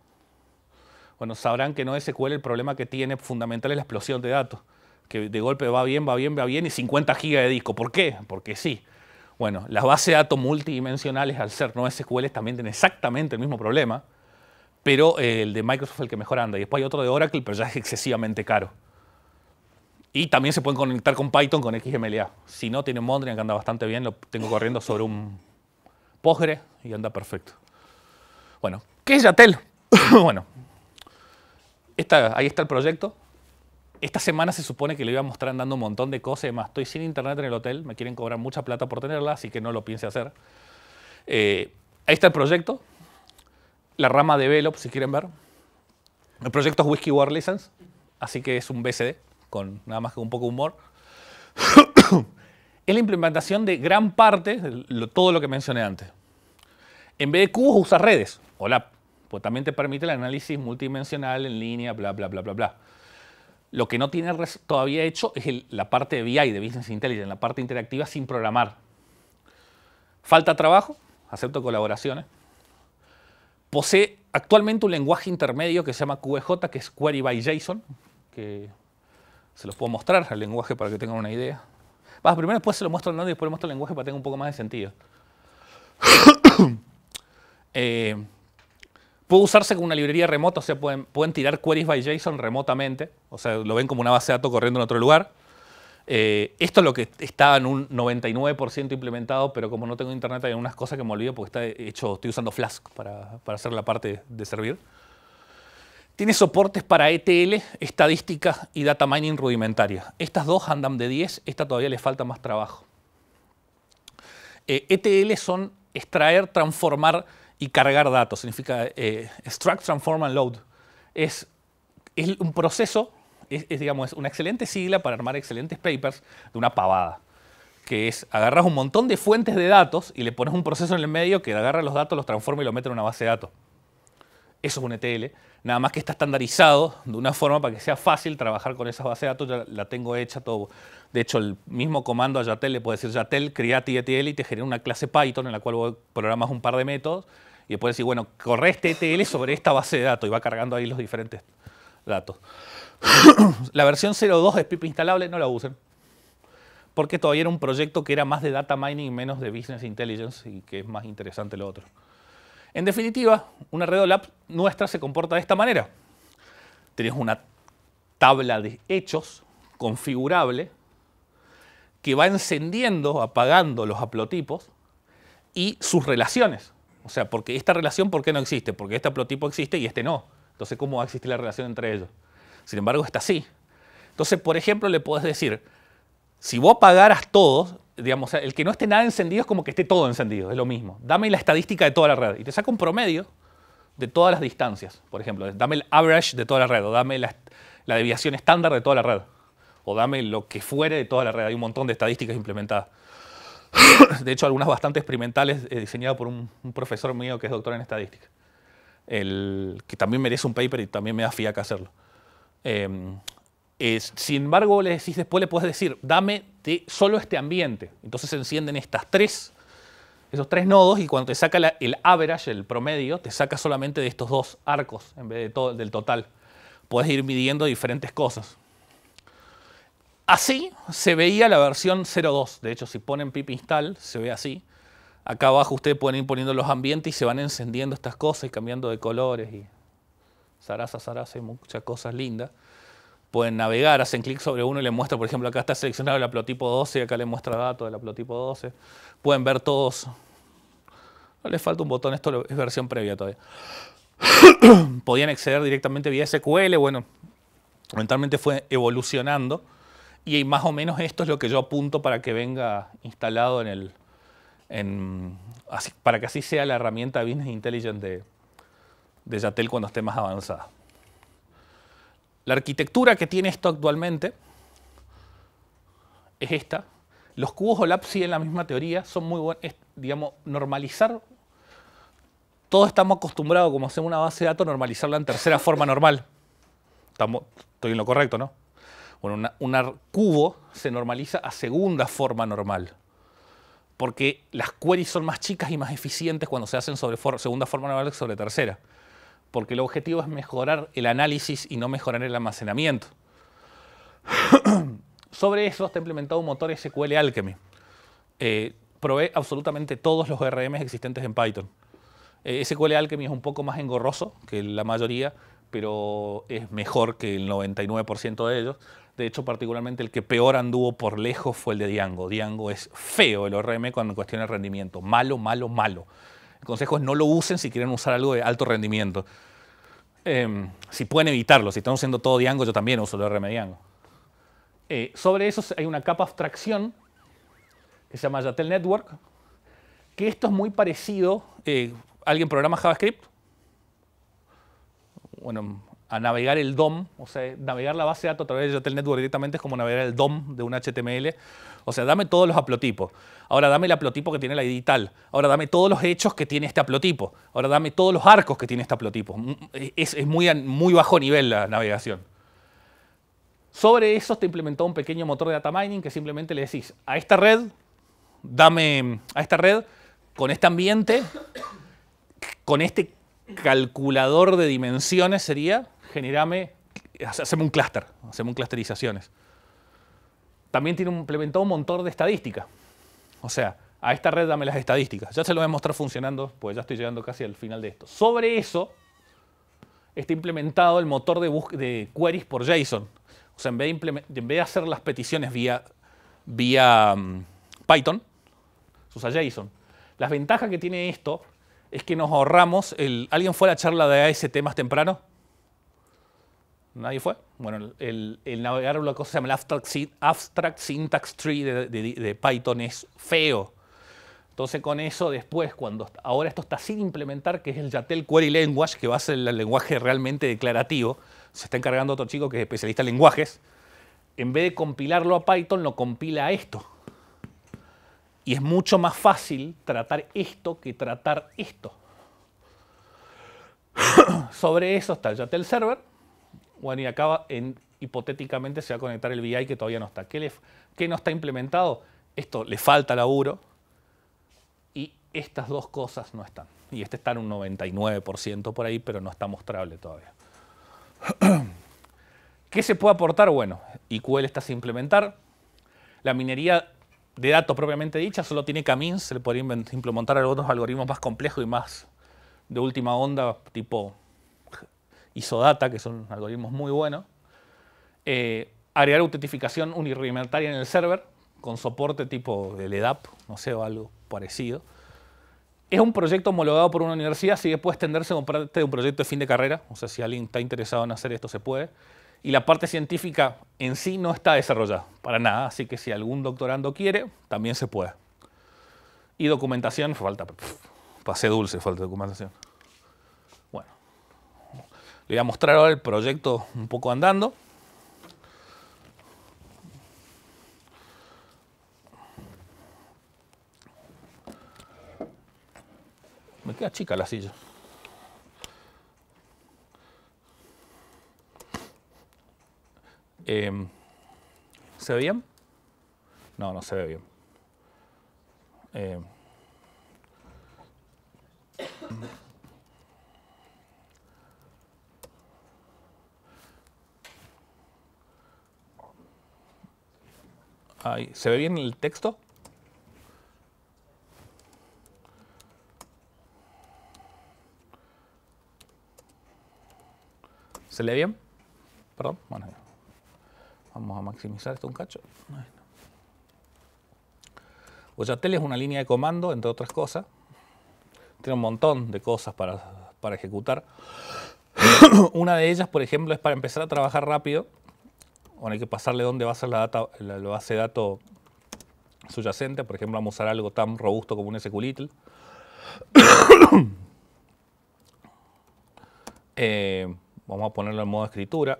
bueno, sabrán que no SQL el problema que tiene fundamental es la explosión de datos, que de golpe va bien, va bien, va bien y 50 gigas de disco. ¿Por qué? Porque sí. Bueno, las bases de datos multidimensionales al ser no SQL también tienen exactamente el mismo problema, pero eh, el de Microsoft es el que mejor anda. Y después hay otro de Oracle, pero ya es excesivamente caro. Y también se pueden conectar con Python con XMLA. Si no, tiene Mondrian que anda bastante bien, lo tengo corriendo sobre un Postgre y anda perfecto. Bueno, ¿qué es Yatel? [coughs] bueno, ahí está el proyecto. Esta semana se supone que le iba a mostrar andando un montón de cosas y demás. Estoy sin internet en el hotel, me quieren cobrar mucha plata por tenerla, así que no lo piense hacer. Eh, ahí está el proyecto. La rama de velo, si quieren ver. El proyecto es Whiskey War License, así que es un BCD, con nada más que un poco de humor. [coughs] es la implementación de gran parte de todo lo que mencioné antes. En vez de cubos, usa redes. Hola, también te permite el análisis multidimensional en línea, bla, bla, bla, bla, bla. Lo que no tiene todavía hecho es la parte de BI, de Business Intelligence, la parte interactiva sin programar. Falta trabajo, acepto colaboraciones. Posee actualmente un lenguaje intermedio que se llama QJ e que es Query by JSON, que se los puedo mostrar el lenguaje para que tengan una idea. más primero después se lo muestro al nombre y después muestro el lenguaje para que tenga un poco más de sentido. [coughs] eh, Puede usarse como una librería remota, o sea, pueden, pueden tirar queries by JSON remotamente, o sea, lo ven como una base de datos corriendo en otro lugar. Eh, esto es lo que está en un 99% implementado, pero como no tengo internet hay unas cosas que me olvido porque está hecho, estoy usando Flask para, hacer la parte de servir. Tiene soportes para ETL, estadística y data mining rudimentaria. Estas dos andan de 10, esta todavía le falta más trabajo. ETL eh, e son extraer, transformar y cargar datos. Significa eh, extract, transform and load. Es, es un proceso, es, digamos, es una excelente sigla para armar excelentes papers de una pavada que es agarras un montón de fuentes de datos y le pones un proceso en el medio que agarra los datos, los transforma y los mete en una base de datos. Eso es un ETL, nada más que está estandarizado de una forma para que sea fácil trabajar con esa base de datos, ya la tengo hecha todo. De hecho, el mismo comando a Yatel le puede decir Yatel, create ETL y te genera una clase Python en la cual programas un par de métodos y después decir, bueno, corre este ETL sobre esta base de datos y va cargando ahí los diferentes datos. [clears throat] la versión 0.2 es pip instalable, no la usen. Porque todavía era un proyecto que era más de data mining menos de business intelligence y que es más interesante lo otro. En definitiva, una red nuestra se comporta de esta manera. Tenés una tabla de hechos configurable que va encendiendo, apagando los aplotipos y sus relaciones. O sea, porque esta relación, ¿por qué no existe? Porque este prototipo existe y este no. Entonces, ¿cómo va a existir la relación entre ellos? Sin embargo, está así. Entonces, por ejemplo, le puedes decir, si vos pagaras todos, digamos, el que no esté nada encendido es como que esté todo encendido, es lo mismo. Dame la estadística de toda la red y te saca un promedio de todas las distancias, por ejemplo. Dame el average de toda la red o dame la, la deviación estándar de toda la red o dame lo que fuere de toda la red. Hay un montón de estadísticas implementadas de hecho, algunas bastante experimentales eh, diseñadas por un, profesor mío que es doctor en estadística, el, que también merece un paper y también me da fiaca hacerlo. Em, sin embargo, le decís, después le puedes decir, dame solo este ambiente. Entonces se encienden estas tres, esos tres nodos y cuando te saca el average, el promedio, te saca solamente de estos dos arcos en vez de todo, del total. Puedes ir midiendo diferentes cosas. Así se veía la versión 02. De hecho, si ponen pip install, se ve así. Acá abajo ustedes pueden ir poniendo los ambientes y se van encendiendo estas cosas y cambiando de colores. Y zaraza, zaraza y muchas cosas lindas. Pueden navegar, hacen clic sobre uno y le muestra, por ejemplo, acá está seleccionado el aplotipo 12 y acá le muestra datos del aplotipo 12. Pueden ver todos. No les falta un botón, esto es versión previa todavía. [coughs] Podían acceder directamente vía SQL, bueno, mentalmente fue evolucionando y más o menos esto es lo que yo apunto para que venga instalado en el, para que así sea la herramienta Business Intelligence de, de Yatel cuando esté más avanzada. La arquitectura que tiene esto actualmente es esta. Los cubos OLAP en la misma teoría, son muy buenos, digamos, normalizar. Todos estamos acostumbrados, como hacemos una base de datos, normalizarla en tercera forma normal. Estamos, estoy en lo correcto, ¿no? Bueno, un cubo se normaliza a segunda forma normal, porque las queries son más chicas y más eficientes cuando se hacen sobre segunda forma normal que sobre tercera, porque el objetivo es mejorar el análisis y no mejorar el almacenamiento. [coughs] sobre eso está implementado un motor SQL Alchemy. Eh, provee absolutamente todos los RMs existentes en Python. Eh, SQL Alchemy es un poco más engorroso que la mayoría pero es mejor que el 99% de ellos. De hecho, particularmente el que peor anduvo por lejos fue el de Diango. Diango es feo el ORM cuando en cuestión rendimiento. Malo, malo, malo. El consejo es no lo usen si quieren usar algo de alto rendimiento. Em, si pueden evitarlo, si están usando todo Diango, yo también uso el ORM Diango. Eh, sobre eso hay una capa abstracción que se llama Yatel Network, que esto es muy parecido, eh, alguien programa JavaScript, bueno, a navegar el DOM, o sea, navegar la base de datos a través de Yotel Network directamente es como navegar el DOM de un HTML. O sea, dame todos los aplotipos Ahora dame el aplotipo que tiene la edital. Ahora dame todos los hechos que tiene este aplotipo Ahora dame todos los arcos que tiene este aplotipo mm, eh, Es, muy, muy bajo nivel la navegación. Sobre eso te implementó un pequeño motor de data mining que simplemente le decís a esta red, dame a esta red con este ambiente, con este calculador de dimensiones sería, generame, hacemos un clúster, hacemos clusterizaciones. También tiene implementado un motor de estadística. O sea, a esta red dame las estadísticas. Ya se lo voy a mostrar funcionando, pues ya estoy llegando casi al final de esto. Sobre eso está implementado el motor de, de queries por JSON. O sea, en vez, de en vez hacer las peticiones vía, vía mm, Python, se usa JSON. Las ventajas que tiene esto es que nos ahorramos el... ¿Alguien fue a la charla de AST más temprano? ¿Nadie fue? Bueno, el, navegar una cosa que se llama el Abstract, Syntax Tree de, de, Python es feo. Entonces con eso después, cuando ahora esto está sin implementar, que es el Yatel Query Language, que va a ser el lenguaje realmente declarativo, se está encargando otro chico que es especialista en lenguajes, en vez de compilarlo a Python, lo compila a esto. Y es mucho más fácil tratar esto que tratar esto. [coughs] Sobre eso está el Yatel server. Bueno, y acaba en, hipotéticamente se va a conectar el VI que todavía no está. ¿Qué, ¿Qué no está implementado? Esto le falta laburo. Y estas dos cosas no están. Y este está en un 99% por ahí, pero no está mostrable todavía. [coughs] ¿Qué se puede aportar? Bueno, IQL está sin implementar. La minería de datos propiamente dicha, solo tiene camins, se le podría implementar algunos algoritmos más complejos y más de última onda, tipo Isodata, que son algoritmos muy buenos. Eh, agregar autentificación unirrudimentaria en el server, con soporte tipo del EDAP, no sé, o algo parecido. Es un proyecto homologado por una universidad, así que puede extenderse como parte de un proyecto de fin de carrera. O sea, si alguien está interesado en hacer esto, se puede y la parte científica en sí no está desarrollada para nada, así que si algún doctorando quiere, también se puede. Y documentación, falta, pasé dulce, falta documentación. Bueno, le voy a mostrar ahora el proyecto un poco andando. Me queda chica la silla. Eh, ¿Se ve bien? No, no se ve bien. Em, ¿Se ve bien el texto? ¿Se lee bien? Perdón, Vamos a maximizar esto un cacho. Oyatel pues es una línea de comando, entre otras cosas. Tiene un montón de cosas para, ejecutar. [coughs] una de ellas, por ejemplo, es para empezar a trabajar rápido. Bueno, hay que pasarle dónde va a ser la, data, base de datos subyacente. Por ejemplo, vamos a usar algo tan robusto como un SQLite. [coughs] Eh, vamos a ponerlo en modo escritura.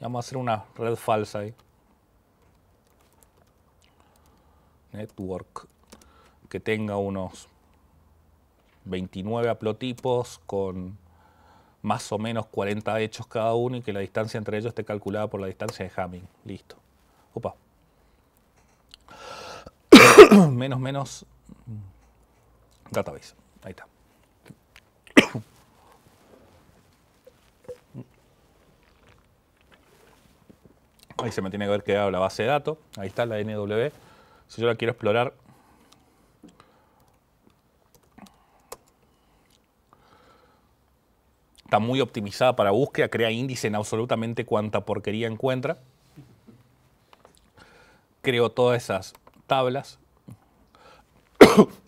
Vamos a hacer una red falsa ahí. Network. Que tenga unos 29 aplotipos con más o menos 40 hechos cada uno y que la distancia entre ellos esté calculada por la distancia de Hamming. Listo. Opa. [coughs] menos, menos. Database. Ahí está. Ahí se me tiene que haber quedado la base de datos. Ahí está la NW. Si yo la quiero explorar, está muy optimizada para búsqueda, crea índice en absolutamente cuanta porquería encuentra. Creo todas esas tablas.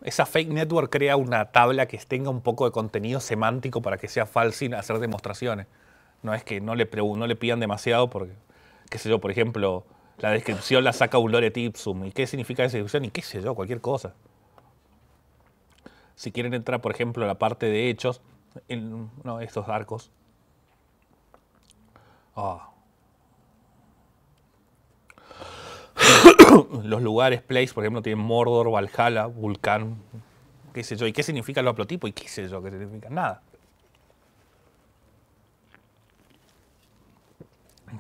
Esa fake network crea una tabla que tenga un poco de contenido semántico para que sea fácil hacer demostraciones. No es que no le, no le pidan demasiado porque qué sé yo, por ejemplo, la descripción la saca un lore tipsum. ¿Y qué significa esa descripción? Y qué sé yo, cualquier cosa. Si quieren entrar, por ejemplo, a la parte de hechos, en uno de estos arcos. Ah. [coughs] los lugares, place, por ejemplo, tienen Mordor, Valhalla, Vulcán, qué sé yo. ¿Y qué significa los aplotipo ¿Y qué sé yo? ¿Qué significa? Nada.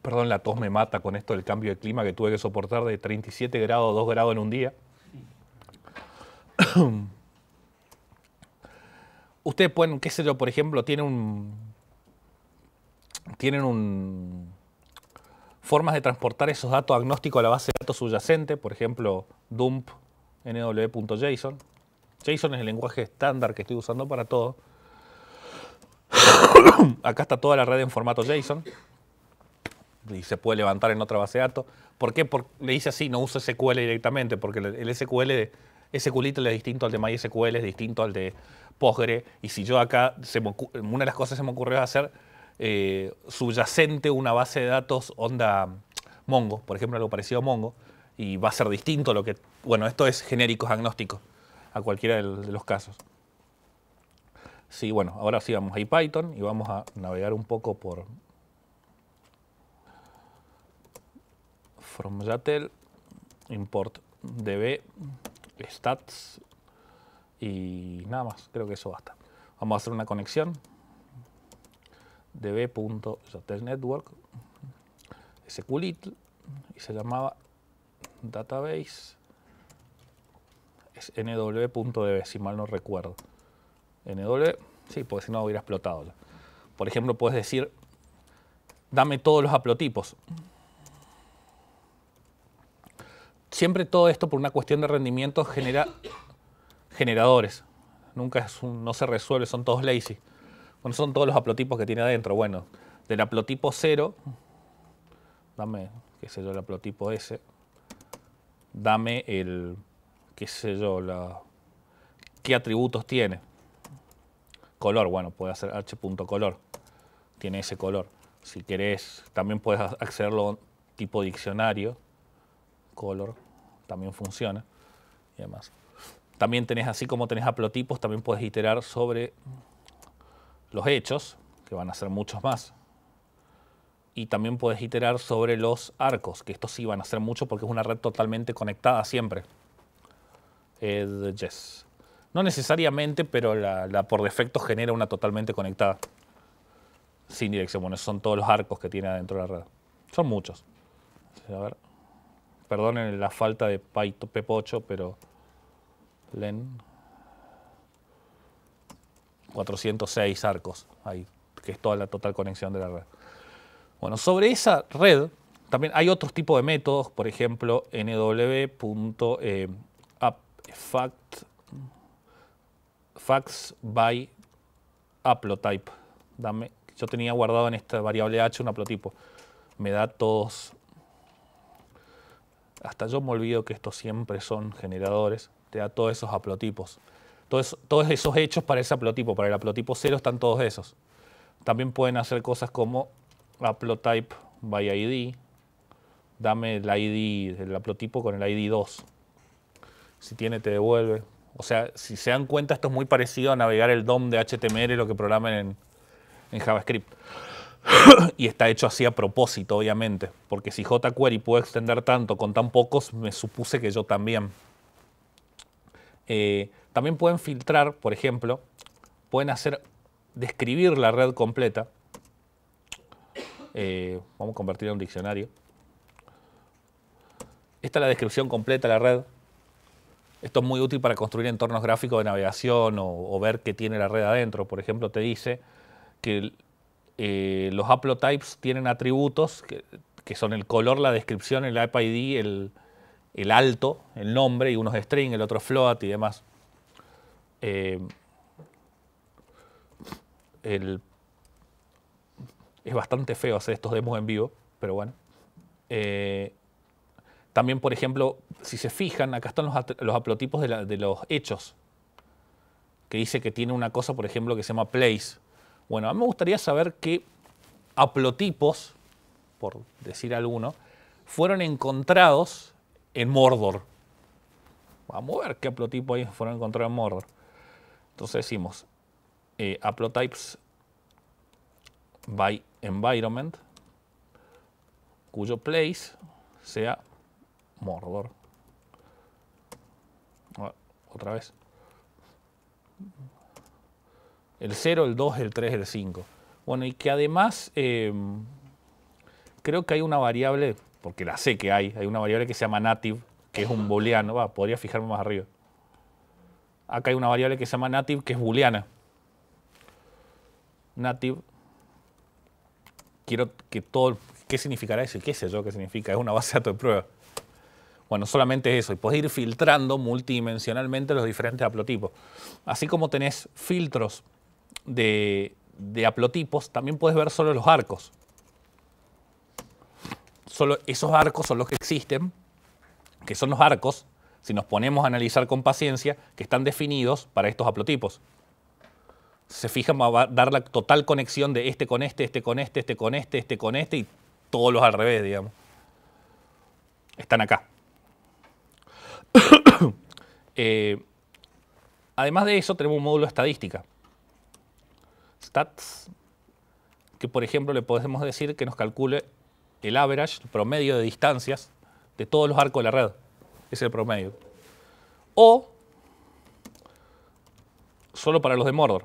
perdón, la tos me mata con esto del cambio de clima que tuve que soportar de 37 grados, 2 grados en un día. [clears throat] Ustedes pueden, qué sé yo, por ejemplo, tienen un. Tienen un. Formas de transportar esos datos agnósticos a la base de datos subyacente, por ejemplo, dump nw.json. JSON es el lenguaje estándar que estoy usando para todo. [clears throat] Acá está toda la red en formato JSON y se puede levantar en otra base de datos. ¿Por qué Porque le dice así, no usa SQL directamente? Porque el SQL, SQL es distinto al de MySQL, es distinto al de Postgre. Y si yo acá, una de las cosas que se me ocurrió hacer eh, subyacente una base de datos onda Mongo, por ejemplo, algo parecido a Mongo, y va a ser distinto lo que... Bueno, esto es genérico, es agnóstico a cualquiera de los casos. Sí, bueno, ahora sí vamos a Python y vamos a navegar un poco por from Yatel, import db, stats y nada más, creo que eso basta. Vamos a hacer una conexión db.yatelnetwork sqlit y se llamaba database es nw.db si mal no recuerdo nw sí porque si no hubiera explotado por ejemplo puedes decir dame todos los aplotipos siempre todo esto por una cuestión de rendimiento genera generadores. Nunca es un, no se resuelve, son todos lazy. Bueno, son todos los aplotipos que tiene adentro. Bueno, del aplotipo 0, dame, qué sé yo, el aplotipo S, dame el, qué sé yo, la, qué atributos tiene. Color, bueno, puede hacer h.color. Tiene ese color. Si querés, también puedes accederlo tipo diccionario color también funciona y además También tenés, así como tenés haplotipos, también puedes iterar sobre los hechos, que van a ser muchos más. Y también puedes iterar sobre los arcos, que estos sí van a ser muchos porque es una red totalmente conectada siempre. yes. No necesariamente, pero la, por defecto genera una totalmente conectada. Sin dirección. Bueno, son todos los arcos que tiene adentro de la red. Son muchos. A ver. Perdonen la falta de Paito Pepocho, pero Len. 406 arcos ahí, que es toda la total conexión de la red. Bueno, sobre esa red también hay otros tipos de métodos, por ejemplo, eh, fax by Dame, yo tenía guardado en esta variable h un aplotipo. Me da todos hasta yo me olvido que estos siempre son generadores, te da todos esos aplotipos. Todos, todos esos hechos para ese aplotipo, para el aplotipo 0 están todos esos. También pueden hacer cosas como haplotype by ID, dame el ID, del haplotipo con el ID 2. Si tiene, te devuelve. O sea, si se dan cuenta, esto es muy parecido a navegar el DOM de HTML, lo que programan en JavaScript y está hecho así a propósito, obviamente, porque si jQuery puede extender tanto con tan pocos, me supuse que yo también. Eh, también pueden filtrar, por ejemplo, pueden hacer, describir la red completa. Eh, vamos a convertirla en un diccionario. Esta es la descripción completa de la red. Esto es muy útil para construir entornos gráficos de navegación o, o ver qué tiene la red adentro. Por ejemplo, te dice que eh, los haplotypes tienen atributos que, son el color, la descripción, el ID, el, el alto, el nombre, y uno es string, el otro es float y demás. Eh, es bastante feo hacer estos demos en vivo, pero bueno. Eh, también, por ejemplo, si se fijan, acá están los, los haplotipos de los hechos, que dice que tiene una cosa, por ejemplo, que se llama place bueno, a mí me gustaría saber qué aplotipos, por decir alguno, fueron encontrados en Mordor. Vamos a ver qué haplotipos fueron encontrados en Mordor. Entonces decimos eh, haplotypes by environment cuyo place sea Mordor. Ah, otra vez el 0, el 2, el 3, el 5. Bueno, y que además eh, creo que hay una variable, porque la sé que hay, hay una variable que se llama native, que es un booleano, va, podría fijarme más arriba. Acá hay una variable que se llama native, que es booleana. Native, quiero que todo, ¿qué significará eso? qué sé yo qué significa? Es una base de datos de prueba. Bueno, solamente eso. Y podés ir filtrando multidimensionalmente los diferentes aplotipos Así como tenés filtros de, aplotipos también puedes ver solo los arcos. Solo esos arcos son los que existen, que son los arcos, si nos ponemos a analizar con paciencia, que están definidos para estos aplotipos Se fijan, va a dar la total conexión de este con este, este con este, este con este, este con este y todos los al revés, digamos. Están acá. [coughs] Eh, además de eso, tenemos un módulo de estadística stats, que por ejemplo le podemos decir que nos calcule el average, el promedio de distancias de todos los arcos de la red. Es el promedio. O solo para los de Mordor.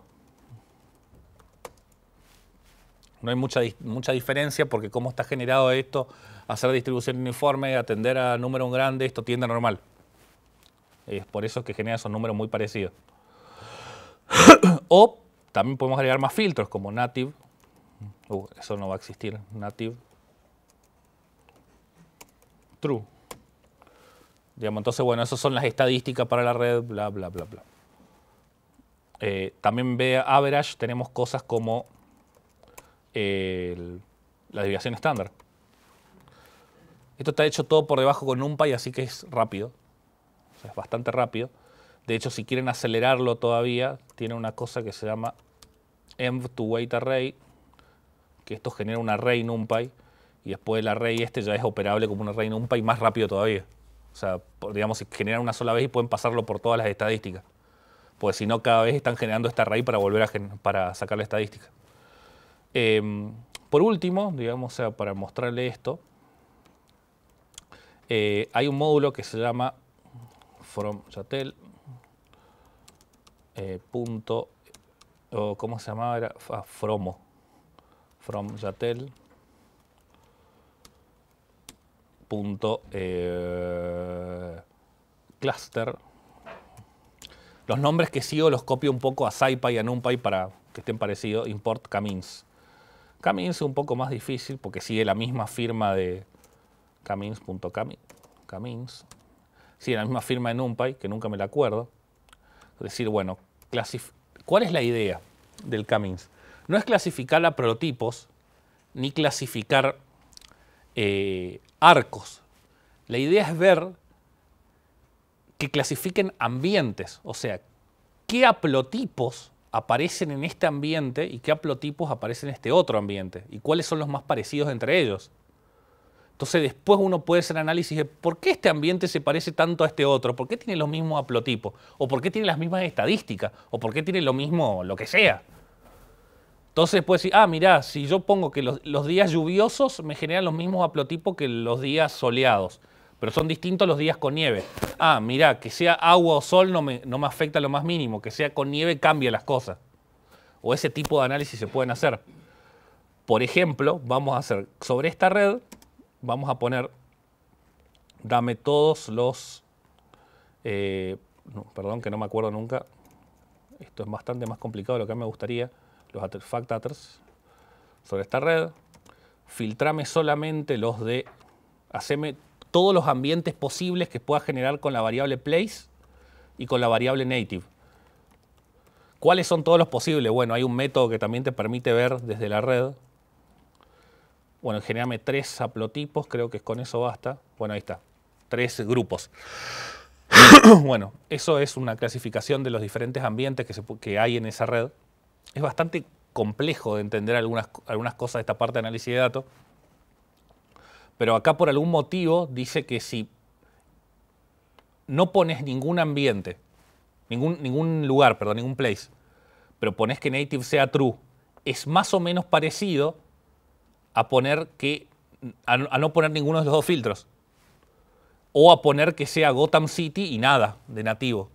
No hay mucha, mucha diferencia porque cómo está generado esto, hacer distribución uniforme, atender a números grandes, esto tiende a normal. Es por eso que genera esos números muy parecidos. [coughs] o también podemos agregar más filtros como native. Uh, eso no va a existir. Native. True. Digamos, entonces, bueno, esas son las estadísticas para la red, bla, bla, bla, bla. Eh, también ve average, tenemos cosas como la desviación estándar. Esto está hecho todo por debajo con NumPy, así que es rápido. es bastante rápido. De hecho, si quieren acelerarlo todavía, tiene una cosa que se llama env 2 wait array, que esto genera un array numpy, y después el array este ya es operable como un array numpy más rápido todavía. O sea, digamos, generan una sola vez y pueden pasarlo por todas las estadísticas. Pues si no, cada vez están generando este array para volver a para sacar la estadística. Em, por último, digamos, para mostrarle esto, eh, hay un módulo que se llama from eh, punto, o cómo se llamaba, ah, Fromo, From Yatel, punto, eh, cluster. Los nombres que sigo los copio un poco a SciPy y a NumPy para que estén parecidos, import camins. Camins es un poco más difícil porque sigue la misma firma de camins.camins. Camins. Sigue la misma firma de NumPy, que nunca me la acuerdo decir, bueno, ¿cuál es la idea del Camins? No es clasificar a prototipos ni clasificar eh, arcos. La idea es ver que clasifiquen ambientes, o sea, qué haplotipos aparecen en este ambiente y qué haplotipos aparecen en este otro ambiente y cuáles son los más parecidos entre ellos. Entonces después uno puede hacer análisis de por qué este ambiente se parece tanto a este otro, por qué tiene los mismos aplotipos, o por qué tiene las mismas estadísticas, o por qué tiene lo mismo lo que sea. Entonces puede decir, ah, mirá, si yo pongo que los, días lluviosos me generan los mismos aplotipos que los días soleados, pero son distintos los días con nieve. Ah, mirá, que sea agua o sol no me, no me afecta lo más mínimo, que sea con nieve cambia las cosas. O ese tipo de análisis se pueden hacer. Por ejemplo, vamos a hacer sobre esta red vamos a poner, dame todos los, eh, perdón que no me acuerdo nunca, esto es bastante más complicado de lo que me gustaría, los fact sobre esta red, filtrame solamente los de, haceme todos los ambientes posibles que pueda generar con la variable place y con la variable native. ¿Cuáles son todos los posibles? Bueno, hay un método que también te permite ver desde la red bueno, generame tres haplotipos, creo que con eso basta. Bueno, ahí está, tres grupos. [coughs] bueno, eso es una clasificación de los diferentes ambientes que, hay en esa red. Es bastante complejo de entender algunas, algunas cosas de esta parte de análisis de datos, pero acá por algún motivo dice que si no pones ningún ambiente, ningún, ningún lugar, perdón, ningún place, pero pones que native sea true, es más o menos parecido a poner que a, no poner ninguno de los dos filtros o a poner que sea Gotham City y nada de nativo.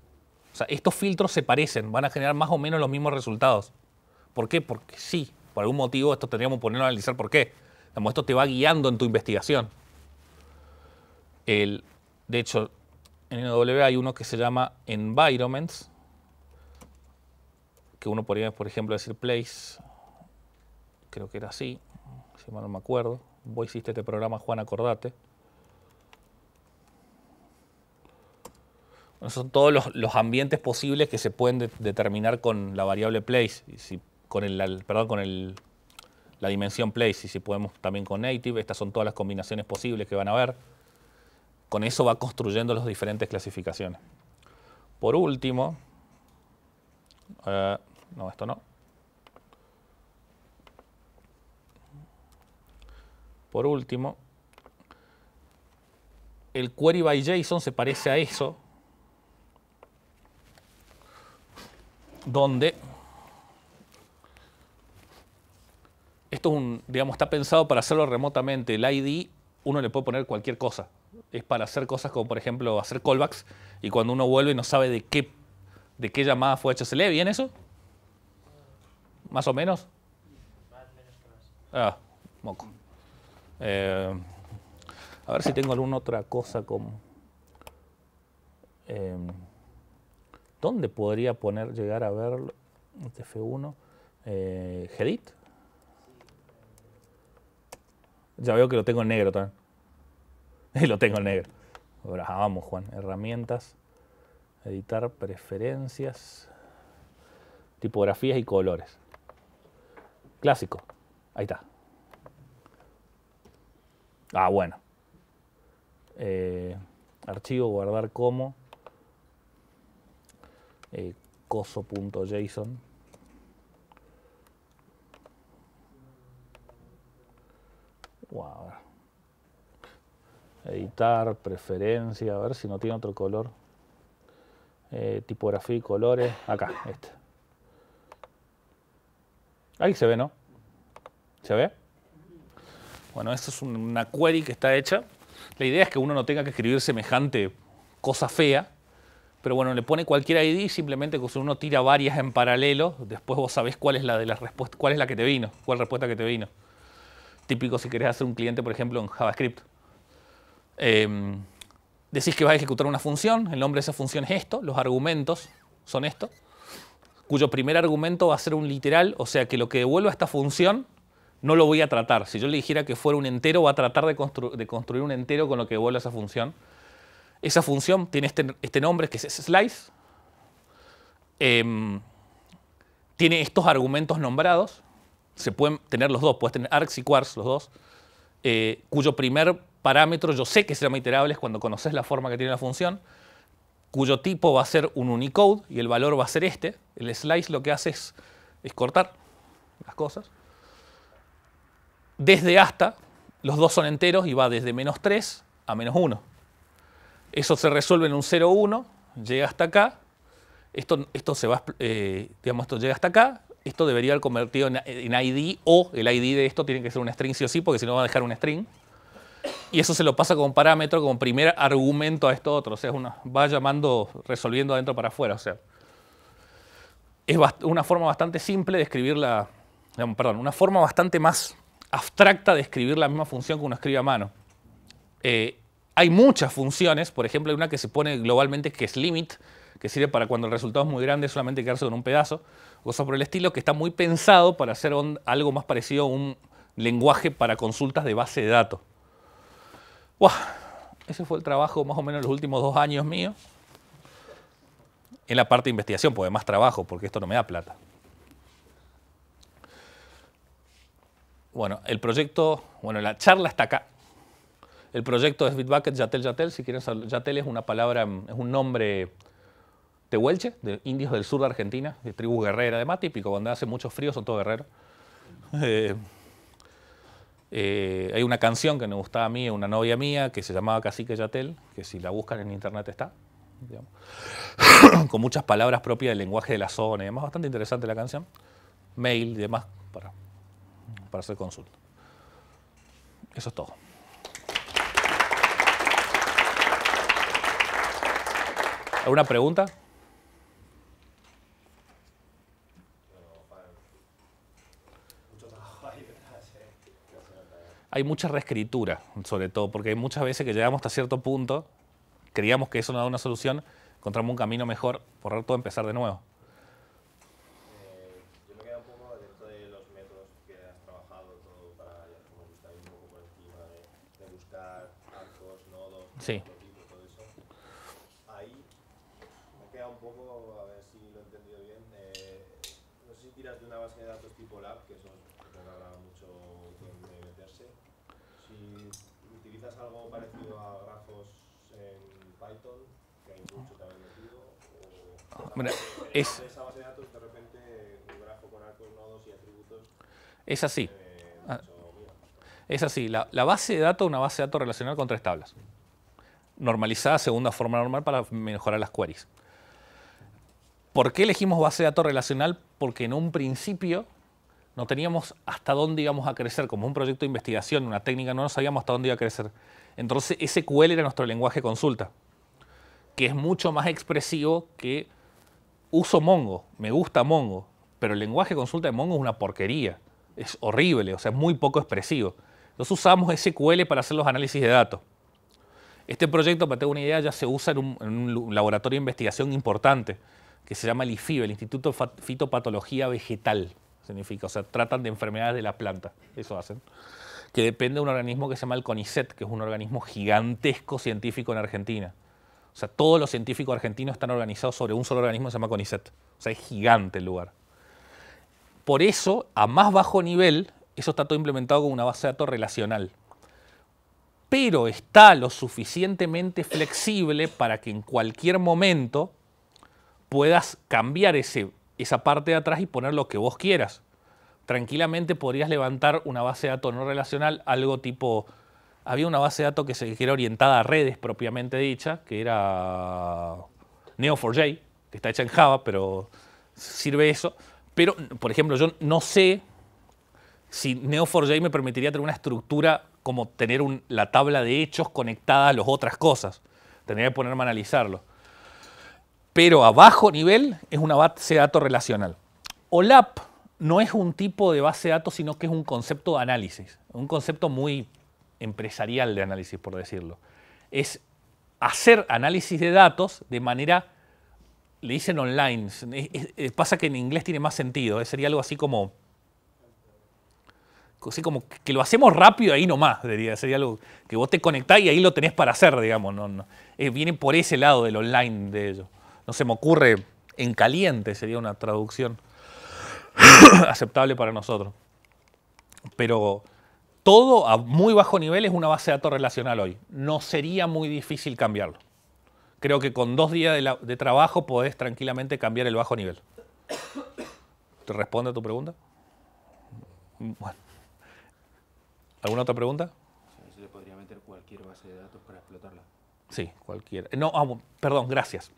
O sea, estos filtros se parecen, van a generar más o menos los mismos resultados. ¿Por qué? Porque sí, por algún motivo esto tendríamos que ponerlo a analizar por qué. esto te va guiando en tu investigación. El, de hecho, en NW hay uno que se llama Environments, que uno podría, por ejemplo, decir Place, creo que era así no me acuerdo. Vos hiciste este programa, Juan, acordate. son todos los, ambientes posibles que se pueden determinar con la variable place, y si, con el, perdón, con la dimensión place, y si podemos también con native. Estas son todas las combinaciones posibles que van a haber. Con eso va construyendo las diferentes clasificaciones. Por último, eh, no, esto no. por último, el query by JSON se parece a eso, donde esto es un, digamos, está pensado para hacerlo remotamente. El ID uno le puede poner cualquier cosa. Es para hacer cosas como, por ejemplo, hacer callbacks y cuando uno vuelve y no sabe de qué, de qué llamada fue hecha. ¿Se lee bien eso? ¿Más o menos? Ah, moco. Eh, a ver si tengo alguna otra cosa como... Em, ¿Dónde podría poner, llegar a ver este eh, F1? Edit Ya veo que lo tengo en negro también. [laughs] lo tengo en negro. Ahora, vamos, Juan. Herramientas. Editar preferencias. Tipografías y colores. Clásico. Ahí está. Ah, bueno. Eh, archivo, guardar como. Eh, coso.json. Editar, preferencia, a ver si no tiene otro color. Eh, tipografía y colores. Acá, este. Ahí se ve, ¿no? ¿Se ve? Bueno, esto es una query que está hecha. La idea es que uno no tenga que escribir semejante cosa fea, pero bueno, le pone cualquier ID, simplemente que uno tira varias en paralelo, después vos sabés cuál es la de las cuál es la que te vino, cuál respuesta que te vino. Típico si querés hacer un cliente, por ejemplo, en JavaScript. Em, decís que vas a ejecutar una función, el nombre de esa función es esto, los argumentos son esto, cuyo primer argumento va a ser un literal, o sea que lo que devuelva esta función no lo voy a tratar. Si yo le dijera que fuera un entero, va a tratar de, construir un entero con lo que devuelve esa función. Esa función tiene este, este nombre que es slice. Em, tiene estos argumentos nombrados. Se pueden tener los dos, puedes tener args y quarks, los dos, eh, cuyo primer parámetro yo sé que se llama iterables cuando conoces la forma que tiene la función, cuyo tipo va a ser un unicode y el valor va a ser este. El slice lo que hace es cortar las cosas desde hasta, los dos son enteros y va desde menos 3 a menos 1. Eso se resuelve en un 0, 1, llega hasta acá. Esto, esto, se va, eh, digamos, esto llega hasta acá. Esto debería haber convertido en, ID o el ID de esto tiene que ser un string sí o sí, porque si no va a dejar un string. Y eso se lo pasa como parámetro, como primer argumento a esto otro. O sea, uno va llamando, resolviendo adentro para afuera. O sea, es una forma bastante simple de escribir la. Perdón, una forma bastante más abstracta de escribir la misma función que uno escribe a mano. Eh, hay muchas funciones, por ejemplo, hay una que se pone globalmente que es limit, que sirve para cuando el resultado es muy grande solamente quedarse con un pedazo, O por el estilo, que está muy pensado para hacer algo más parecido a un lenguaje para consultas de base de datos. ese fue el trabajo más o menos los últimos dos años mío. En la parte de investigación, pues más trabajo, porque esto no me da plata. Bueno, el proyecto, bueno, la charla está acá. El proyecto es Bitbucket Yatel Yatel, si quieren saber, Yatel es una palabra, es un nombre tehuelche, de indios del sur de Argentina, de tribu guerrera, además típico, cuando hace mucho frío son todos guerreros. [laughs] Eh, eh, hay una canción que me gustaba a mí, una novia mía, que se llamaba Cacique Yatel, que si la buscan en internet está, [coughs] con muchas palabras propias del lenguaje de la zona y demás, bastante interesante la canción. Mail y demás, para para hacer consulta. Eso es todo. ¿Alguna pregunta? Hay mucha reescritura, sobre todo, porque hay muchas veces que llegamos hasta cierto punto, creíamos que eso no da una solución, encontramos un camino mejor, por todo, empezar de nuevo. arcos, nodos, sí. todo eso. Ahí me queda un poco, a ver si lo he entendido bien. Eh, no sé si tiras de una base de datos tipo Lab, que eso habrá mucho donde meterse. Si utilizas algo parecido a grafos en Python, que hay mucho también metido. O, esa base de datos, de repente, un grafo con arcos, nodos y atributos. Es así. Eh, ah es así, la, base de datos es una base de datos relacional con tres tablas. Normalizada, segunda forma normal para mejorar las queries. ¿Por qué elegimos base de datos relacional? Porque en un principio no teníamos hasta dónde íbamos a crecer, como un proyecto de investigación, una técnica, no sabíamos hasta dónde iba a crecer. Entonces SQL era nuestro lenguaje consulta, que es mucho más expresivo que uso Mongo, me gusta Mongo, pero el lenguaje consulta de Mongo es una porquería, es horrible, o sea, es muy poco expresivo. Entonces usamos SQL para hacer los análisis de datos. Este proyecto, para tener una idea, ya se usa en un, laboratorio de investigación importante que se llama el IFIB, el Instituto de Fitopatología Vegetal, significa. O sea, tratan de enfermedades de la planta, eso hacen. Que depende de un organismo que se llama el CONICET, que es un organismo gigantesco científico en Argentina. O sea, todos los científicos argentinos están organizados sobre un solo organismo que se llama CONICET. O sea, es gigante el lugar. Por eso, a más bajo nivel, eso está todo implementado con una base de datos relacional. Pero está lo suficientemente flexible para que en cualquier momento puedas cambiar ese, esa parte de atrás y poner lo que vos quieras. Tranquilamente podrías levantar una base de datos no relacional, algo tipo... Había una base de datos que, se, que era orientada a redes propiamente dicha, que era Neo4j, que está hecha en Java, pero sirve eso. Pero, por ejemplo, yo no sé si Neo4j me permitiría tener una estructura como tener la tabla de hechos conectada a las otras cosas. Tendría que ponerme a analizarlo. Pero a bajo nivel es una base de datos relacional. OLAP no es un tipo de base de datos, sino que es un concepto de análisis, un concepto muy empresarial de análisis, por decirlo. Es hacer análisis de datos de manera, le dicen online, pasa que en inglés tiene más sentido, sería algo así como así como que lo hacemos rápido ahí nomás, diría. Sería algo que vos te conectás y ahí lo tenés para hacer, digamos. No, no. viene por ese lado del online de ello. No se me ocurre en caliente, sería una traducción [coughs] aceptable para nosotros. Pero todo a muy bajo nivel es una base de datos relacional hoy. No sería muy difícil cambiarlo. Creo que con dos días de, de trabajo podés tranquilamente cambiar el bajo nivel. [coughs] ¿Te responde a tu pregunta? Bueno. ¿Alguna otra pregunta? Se le podría meter cualquier base de datos para explotarla. Sí, cualquier. No, ah, perdón, gracias.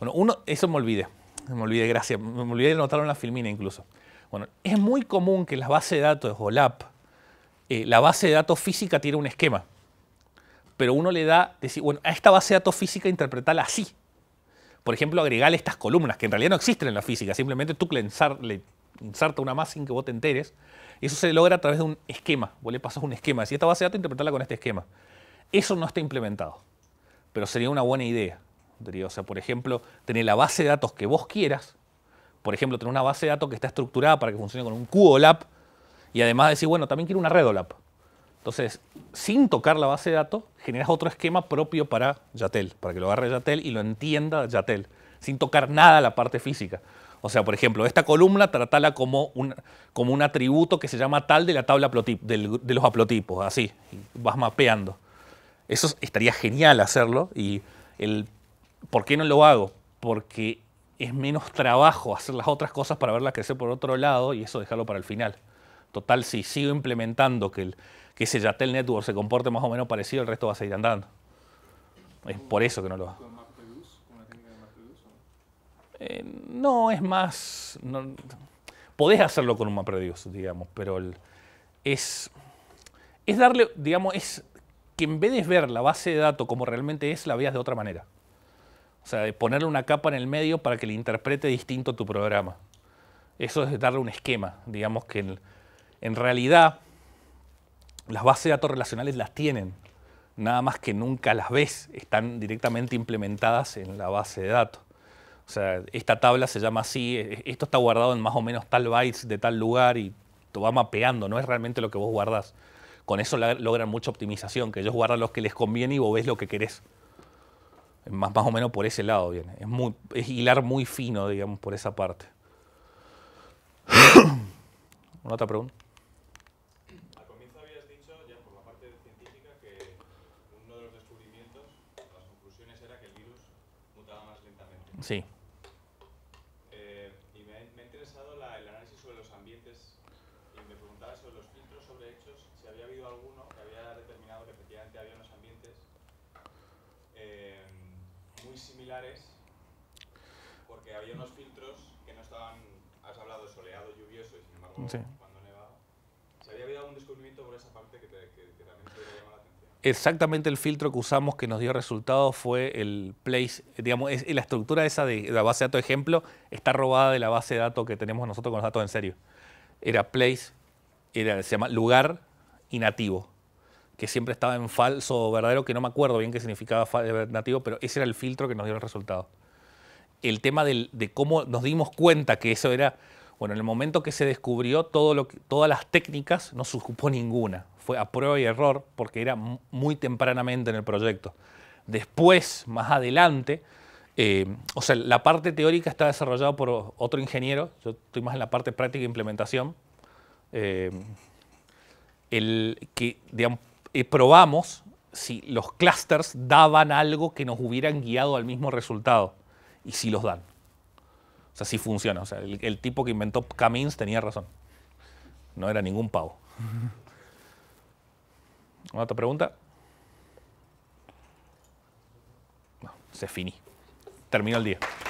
Bueno, uno, eso me olvidé. Me olvidé, gracias. Me olvidé de notar en la filmina incluso. Bueno, es muy común que las bases de datos OLAP, eh, la base de datos física tiene un esquema. Pero uno le da, bueno, a esta base de datos física interpretarla así. Por ejemplo, agregarle estas columnas, que en realidad no existen en la física, simplemente tú le, le inserta una más sin que vos te enteres, eso se logra a través de un esquema. Vos le pasas un esquema. Si esta base de datos, interpretarla con este esquema. Eso no está implementado, pero sería una buena idea. O sea, por ejemplo, tener la base de datos que vos quieras. Por ejemplo, tener una base de datos que está estructurada para que funcione con un QOLAP. Y además decir, bueno, también quiero una red OLAP. Entonces, sin tocar la base de datos, generas otro esquema propio para Yatel, para que lo agarre Yatel y lo entienda Yatel, sin tocar nada la parte física. O sea, por ejemplo, esta columna tratala como un, como un atributo que se llama tal de la tabla de los aplotipos. así, vas mapeando. Eso estaría genial hacerlo y el ¿por qué no lo hago? Porque es menos trabajo hacer las otras cosas para verlas crecer por otro lado y eso dejarlo para el final. Total, si sigo implementando que, el, que ese Yatel Network se comporte más o menos parecido, el resto va a seguir andando. Es por eso que no lo hago. Eh, no, es más. podés hacerlo con un mapa digamos, pero es, es darle, digamos, es que en vez de ver la base de datos como realmente es, la veas de otra manera. O sea, de ponerle una capa en el medio para que le interprete distinto tu programa. Eso es darle un esquema, digamos que en realidad las bases de datos relacionales las tienen, nada más que nunca las ves, están directamente implementadas en la base de datos. O sea, esta tabla se llama así, e, e, esto está guardado en más o menos tal bytes de tal lugar y te va mapeando, no es realmente lo que vos guardás. Con eso logran mucha optimización, que ellos guardan lo que les conviene y vos ves lo que querés. Más, más o menos por ese lado viene. Es, muy, hilar muy fino, digamos, por esa parte. [coughs] ¿Una otra pregunta? Al comienzo habías dicho, ya por la parte científica, que que uno de los descubrimientos, las conclusiones, el Sí. y me preguntaba sobre los filtros sobre hechos, si había habido alguno que había determinado que efectivamente había unos ambientes eh, muy similares, porque había unos filtros que no estaban, has hablado soleado, lluvioso, y sin embargo cuando nevaba. Si había habido algún descubrimiento por esa parte que, que, también te llamado la atención exactamente el filtro que usamos que nos dio resultado fue el place, digamos, es, la estructura esa de la base de datos de ejemplo está robada de la base de datos que tenemos nosotros con los datos en serio era place, era, se llama lugar y nativo, que siempre estaba en falso o verdadero, que no me acuerdo bien qué significaba eh, nativo, pero ese era el filtro que nos dio el resultado. El tema del, de cómo nos dimos cuenta que eso era, bueno, en el momento que se descubrió todo lo todas las técnicas, no supo ninguna, fue a prueba y error porque era muy tempranamente en el proyecto. Después, más adelante, eh, o sea, la parte teórica está desarrollada por otro ingeniero, yo estoy más en la parte práctica de implementación. Eh, el que eh, probamos si los clusters daban algo que nos hubieran guiado al mismo resultado y si los dan. O sea, si funciona. O sea, el, tipo que inventó Camins tenía razón. No era ningún pavo. [laughs] ¿Otra pregunta? No, se finí. Termina el día.